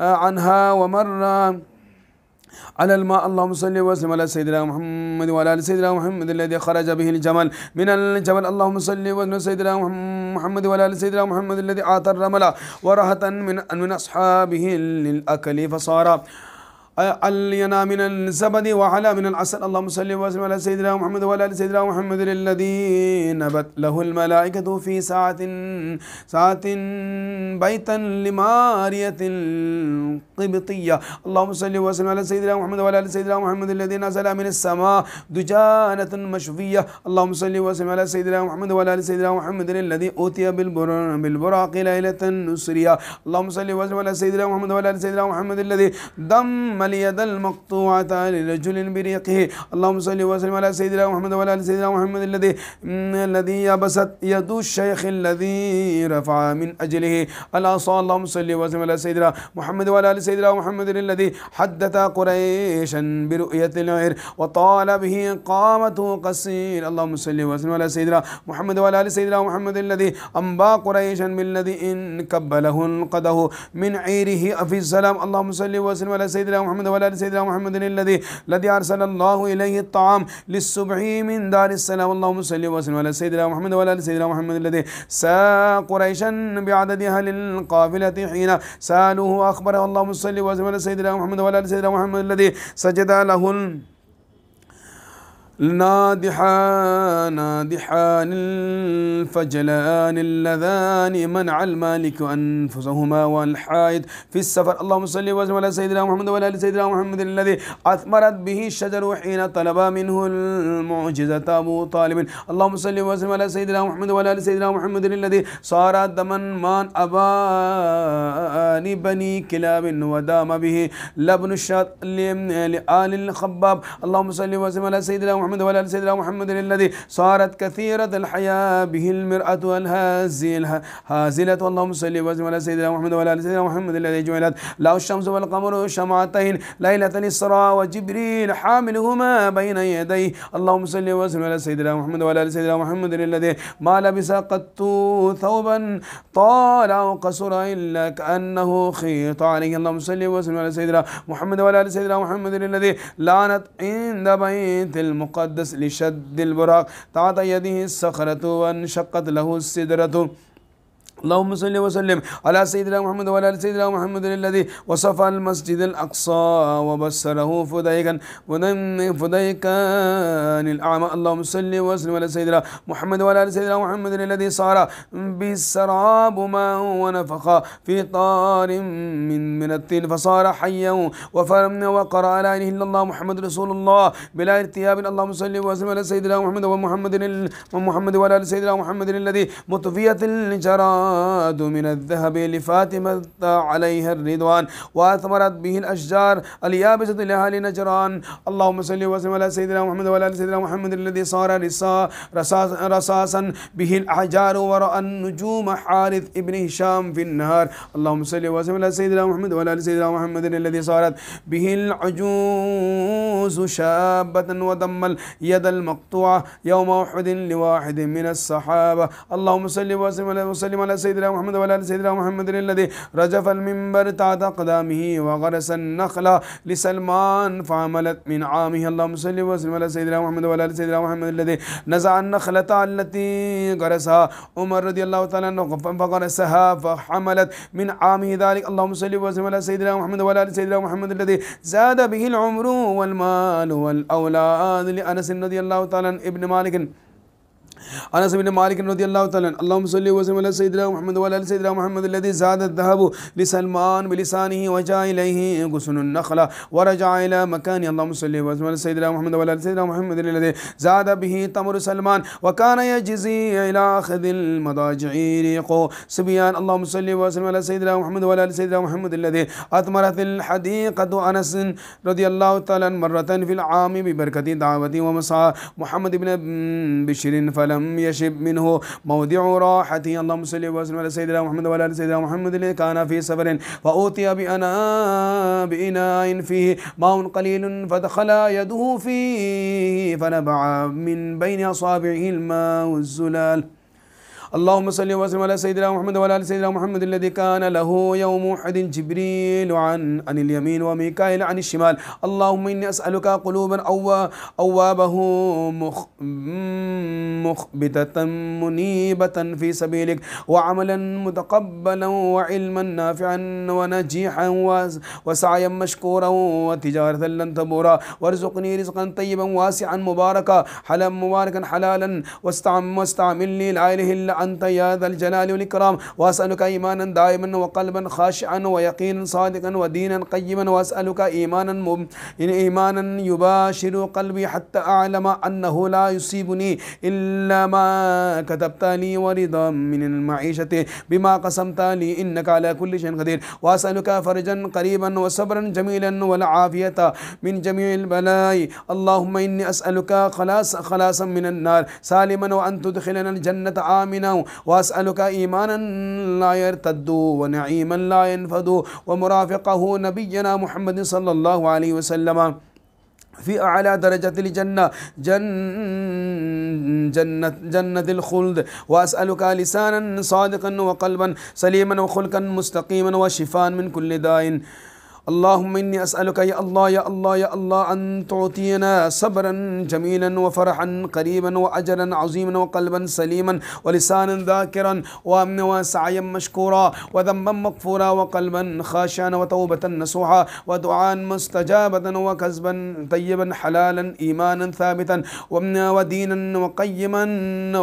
آه، عنها ومر على الماء اللهم صل وسلم على سيدنا محمد وعلى ال سيدنا محمد الذي خرج به الجمل من الجبل اللهم صل وسلم على سيدنا محمد وعلى ال سيدنا محمد الذي اعطى الرمل ورهة من من اصحابه للاكل فصار الينا من الزبد وعلى من العسل اللهم صل وسلم على سيدنا محمد وعلى ال سيدنا محمد الذي نبت له الملائكة في ساعة ساعة بيتا لمارية قبطية اللهم صل وسلم على سيدنا محمد وعلى ال سيدنا محمد الذي نزل من السماء دجانة مشفية اللهم صل وسلم على سيدنا محمد وعلى ال سيدنا محمد الذي أوتي بالبراق ليلة نسرية اللهم صل وسلم على سيدنا محمد وعلى ال سيدنا محمد الذي دم اليد المقطوعة لرجل بريقه اللهم صل وسلم على سيدنا محمد وعلى سيدنا محمد الذي الذي يبست يد الشيخ الذي رفع من أجله العصا اللهم صل وسلم على سيدنا محمد وعلى سيدنا محمد الذي حدث قريشا برؤية العير وطال به قامته قصير اللهم صل وسلم على سيدنا محمد وعلى سيدنا محمد الذي أنبى قريشا بالذي إن كبله انقده من عيره في السلام اللهم صل وسلم على سيدنا محمد محمد ولا ال سيدنا محمد الذي الذي ارسل الله اليه الطعام للصبح من دار السلام اللهم صل وسلم على سيدنا محمد ولا ال سيدنا محمد الذي سا قريشا بعدد اهل القافله حين سالوه اخبره اللهم صل وسلم على سيدنا محمد ولا ال سيدنا محمد الذي سجد له نادحا نادحا الفجلان اللذان منع المالك أنفسهما والحائد في السفر اللهم صل وسلم على سيدنا محمد وعلى آل سيدنا محمد الذي أثمرت به الشجر حين طلب منه المعجزة أبو طالب اللهم صل وسلم على سيدنا محمد وعلى آل سيدنا محمد الذي صار دما مان أبان بني كلاب ودام به لبن الشاط لآل الخباب اللهم صل وسلم على سيدنا محمد محمد وعلى آل سيدنا محمد الذي صارت كثيرة الحياة به المرأة الهازلة هازلة اللهم صل وسلم على سيدنا محمد وعلى آل سيدنا محمد الذي جعلت له الشمس والقمر شمعتين ليلة الإسراء وجبريل حاملهما بين يديه اللهم صل وسلم على سيدنا محمد وعلى آل سيدنا محمد الذي ما لبس قط ثوبا طال أو قصر إلا كأنه خيط عليه اللهم صل وسلم على سيدنا محمد وعلى آل سيدنا محمد الذي لعنت عند بيت المقدس المقدس لشد البراق تعطى يده الصخرة وانشقت له السدرة اللهم صل وسلم على سيدنا محمد وعلى ال سيدنا محمد الذي وصف المسجد الاقصى وبشره فديكا فديكا الاعمى اللهم صل وسلم على سيدنا محمد وعلى ال سيدنا محمد الذي صار بالسراب ما هو ونفخ في طار من من التين فصار حيا وفرم وقرا لا اله الا الله محمد رسول الله بلا ارتياب اللهم صل وسلم على سيدنا محمد ومحمد ومحمد وعلى ال سيدنا محمد الذي مطفيه الجرائم الجواد من الذهب لفاتمة عليها الرضوان وأثمرت به الأشجار اليابسة لأهل نجران اللهم صل وسلم على سيدنا محمد وعلى آل سيدنا محمد الذي صار رصاصا به الأحجار ورأى النجوم حارث ابن هشام في النهار اللهم صل وسلم على سيدنا محمد وعلى آل سيدنا محمد الذي صارت به العجوز شابة وضم اليد المقطوعة يوم أحد لواحد من الصحابة اللهم صل وسلم على سيدنا محمد ولا سيدنا محمد الذي رجف المنبر تحت أقدامه وغرس النخل لسلمان فعملت من عامه اللهم صل وسلم على سيدنا محمد ولا سيدنا محمد الذي نزع النخلة التي غرسها عمر رضي الله تعالى عنه فغرسها فحملت من عامه ذلك اللهم صل وسلم على سيدنا محمد ولا سيدنا محمد الذي زاد به العمر والمال والأولاد لأنس رضي الله تعالى ابن مالك أنا بن مالك رضي الله تعالى عنه اللهم صل وسلم على سيدنا محمد وعلى ال سيدنا محمد الذي زاد الذهب لسلمان بلسانه وجاء اليه غصن النخلة ورجع الى مكانه اللهم صل وسلم على سيدنا محمد وعلى ال سيدنا محمد الذي زاد به تمر سلمان وكان يجزي الى اخذ المضاجع ريق سبيان اللهم صل وسلم على سيدنا محمد وعلى ال سيدنا محمد الذي اثمرت الحديقه انس رضي الله تعالى مره في العام ببركه دعوتي ومسعى محمد بن بشير فلم يشب منه موضع راحته اللهم صل وسلم على سيدنا محمد وعلى ال سيدنا محمد اللي كان في سفر فأوتي بأنا بإناء فيه ماء قليل فدخل يده فيه فنبع من بين أصابعه الماء الزلال اللهم صل وسلم على سيدنا محمد وعلى ال سيدنا محمد الذي كان له يوم احد جبريل عن عن اليمين وميكائيل عن الشمال اللهم اني اسالك قلوبا اوابه مخ مخبتة منيبة في سبيلك وعملا متقبلا وعلما نافعا ونجيحا وسعيا مشكورا وتجارة لن تبورا وارزقني رزقا طيبا واسعا مباركا حلا مباركا حلالا واستعمل واستعملني لا اله الا أنت يا ذا الجلال والإكرام وأسألك إيمانا دائما وقلبا خاشعا ويقينا صادقا ودينا قيما وأسألك إيمانا مب... إيمانا يباشر قلبي حتى أعلم أنه لا يصيبني إلا ما كتبت لي ورضا من المعيشة بما قسمت لي إنك على كل شيء قدير وأسألك فرجا قريبا وصبرا جميلا والعافية من جميع البلاء اللهم إني أسألك خلاص خلاصا من النار سالما وأن تدخلنا الجنة آمنا وأسألك إيمانا لا يرتد ونعيما لا ينفد ومرافقه نبينا محمد صلى الله عليه وسلم في أعلى درجة الجنة جن جنة, جنة الخلد وأسألك لسانا صادقا وقلبا سليما وخلقا مستقيما وشفاء من كل داء اللهم إني أسألك يا الله يا الله يا الله أن تعطينا صبرا جميلا وفرحا قريبا وأجرا عظيما وقلبا سليما ولسانا ذاكرا وأمنا وسعيا مشكورا وذنبا مغفورا وقلبا خاشعا وتوبة نصوحا ودعاء مستجابة وكسبا طيبا حلالا إيمانا ثابتا وامنا ودينا وقيما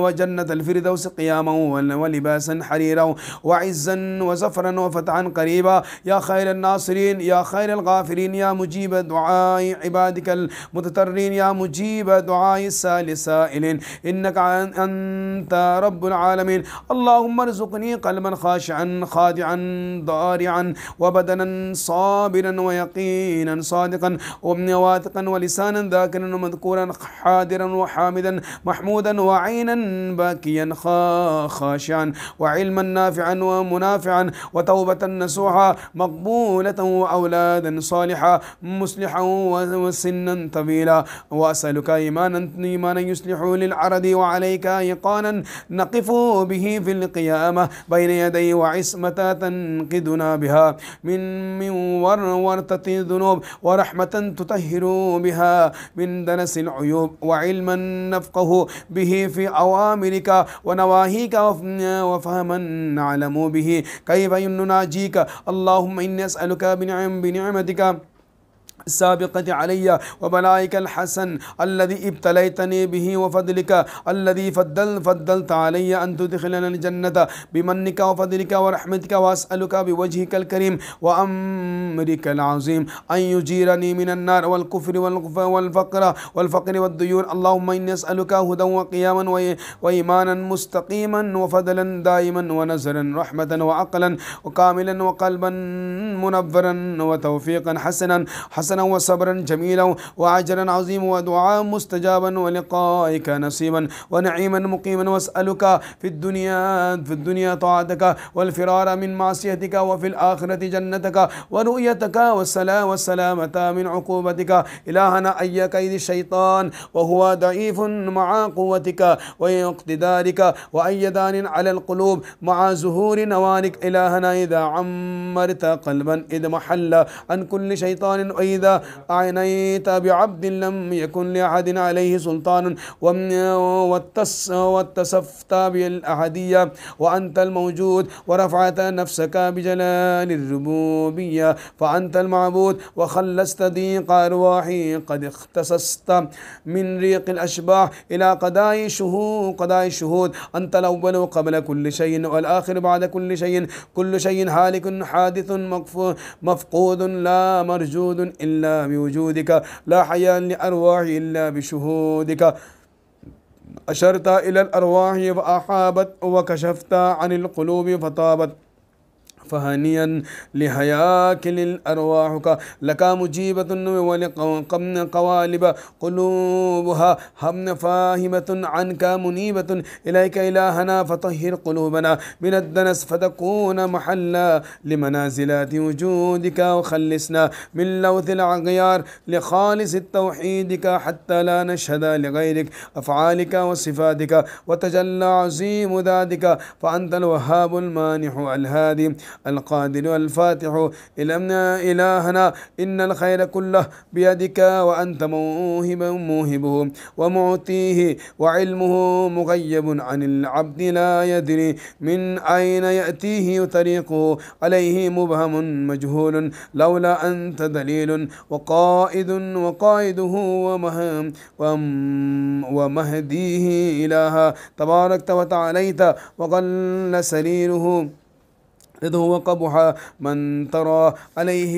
وجنة الفردوس قياما ولباسا حريرا وعزا وزفرا وفتحا قريبا يا خير الناصرين يا خير الغافرين يا مجيب دعاء عبادك المتطرين يا مجيب دعاء السائلين إنك أنت رب العالمين اللهم ارزقني قلبا خاشعا خادعا ضارعا وبدنا صابرا ويقينا صادقا واثقا ولسانا ذاكرا ومذكورا حاضرا وحامدا محمودا وعينا باكيا خاشعا وعلما نافعا ومنافعا وتوبة نسوحا مقبولة وأو أولادا صالحا مصلحا وسنا طويلا وأسألك إيمانا إيمانا يصلح للعرض وعليك إيقانا نقف به في القيامة بين يدي وعصمة تنقذنا بها من من ورطة الذنوب ورحمة تطهر بها من دنس العيوب وعلما نفقه به في أوامرك ونواهيك وفهما نعلم به كيف نناجيك اللهم إني أسألك بنعم Bien السابقة علي وبلائك الحسن الذي ابتليتني به وفضلك الذي فضل فضلت علي أن تدخلنا الجنة بمنك وفضلك ورحمتك وأسألك بوجهك الكريم وأمرك العظيم أن يجيرني من النار والكفر والفقر والفقر والديون اللهم إني أسألك هدى وقياما وإيمانا مستقيما وفضلا دائما ونزلا رحمة وعقلا وكاملا وقلبا منبرا وتوفيقا حسنا حسنا حسنا وصبرا جميلا وعجلا عظيما ودعاء مستجابا ولقائك نصيبا ونعيما مقيما واسألك في الدنيا في الدنيا طاعتك والفرار من معصيتك وفي الآخرة جنتك ورؤيتك والسلام والسلامة من عقوبتك إلهنا أي كيد الشيطان وهو ضعيف مع قوتك واقتدارك وأيدان على القلوب مع زهور نوالك إلهنا إذا عمرت قلبا إذ محل عن كل شيطان وإذا إذا أعنيت بعبد لم يكن لأحد عليه سلطان واتس واتسفت بالأحدية وأنت الموجود ورفعت نفسك بجلال الربوبية فأنت المعبود وخلصت ضيق أرواحي قد اختصصت من ريق الأشباح إلى قضاء شهود قضاء الشهود أنت الأول قبل كل شيء والآخر بعد كل شيء كل شيء هالك حادث مفقود لا مرجود إلا إلا بوجودك لا حياة لأرواح إلا بشهودك أشرت إلى الأرواح فأحابت وكشفت عن القلوب فطابت فهنيا لهياكل الأرواح لك مجيبة ولقمن قوالب قلوبها هم فاهمة عنك منيبة إليك إلهنا فطهر قلوبنا من الدنس فتكون محلا لمنازلات وجودك وخلصنا من لوث الأغيار لخالص توحيدك حتى لا نشهد لغيرك أفعالك وصفاتك وتجلى عظيم ذاتك فأنت الوهاب المانح الهادي القادر والفاتح إلمنا إلهنا إن الخير كله بيدك وأنت موهب موهبه ومعطيه وعلمه مغيب عن العبد لا يدري من أين يأتيه طريقه عليه مبهم مجهول لولا أنت دليل وقائد وقائده ومهام ومهديه إلها تباركت وتعاليت وقل سريره إذ هو قبح من ترى عليه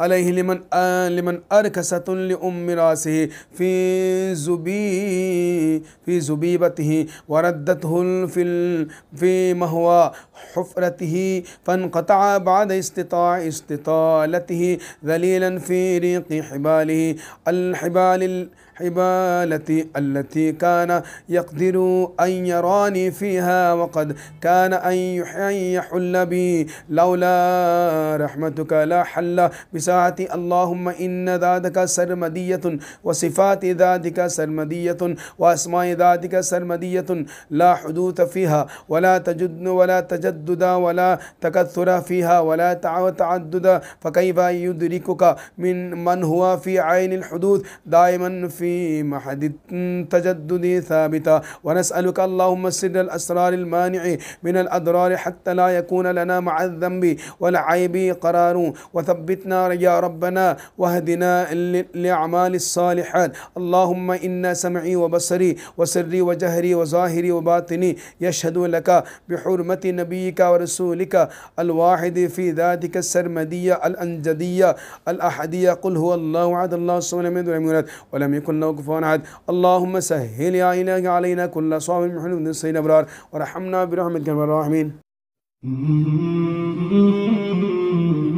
عليه لمن لمن أركسة لأم راسه في زبي في زبيبته وردته في في مهوى حفرته فانقطع بعد استطاع استطالته ذليلا في ريق حباله الحبال حبالتي التي كان يقدر أن يراني فيها وقد كان أن يحل بي لولا رحمتك لا حل بساعتي اللهم إن ذاتك سرمدية وصفات ذاتك سرمدية وأسماء ذاتك سرمدية لا حدوث فيها ولا تجد ولا تجدد ولا تكثر فيها ولا تعدد فكيف يدركك من من هو في عين الحدوث دائما في في محد التجدد ثابتا ونسألك اللهم سر الأسرار المانع من الأضرار حتى لا يكون لنا مع الذنب والعيب قرار وثبتنا يا ربنا واهدنا لأعمال الصالحات اللهم إنا سمعي وبصري وسري وجهري وظاهري وباطني يشهد لك بحرمة نبيك ورسولك الواحد في ذاتك السرمدية الأنجدية الأحدية قل هو الله وعد الله الصمد ولم يكن كنا وكفان أحد اللهم سهل يا إلهي علينا كل صعب محل من السيد أبرار ورحمنا برحمتك الراحمين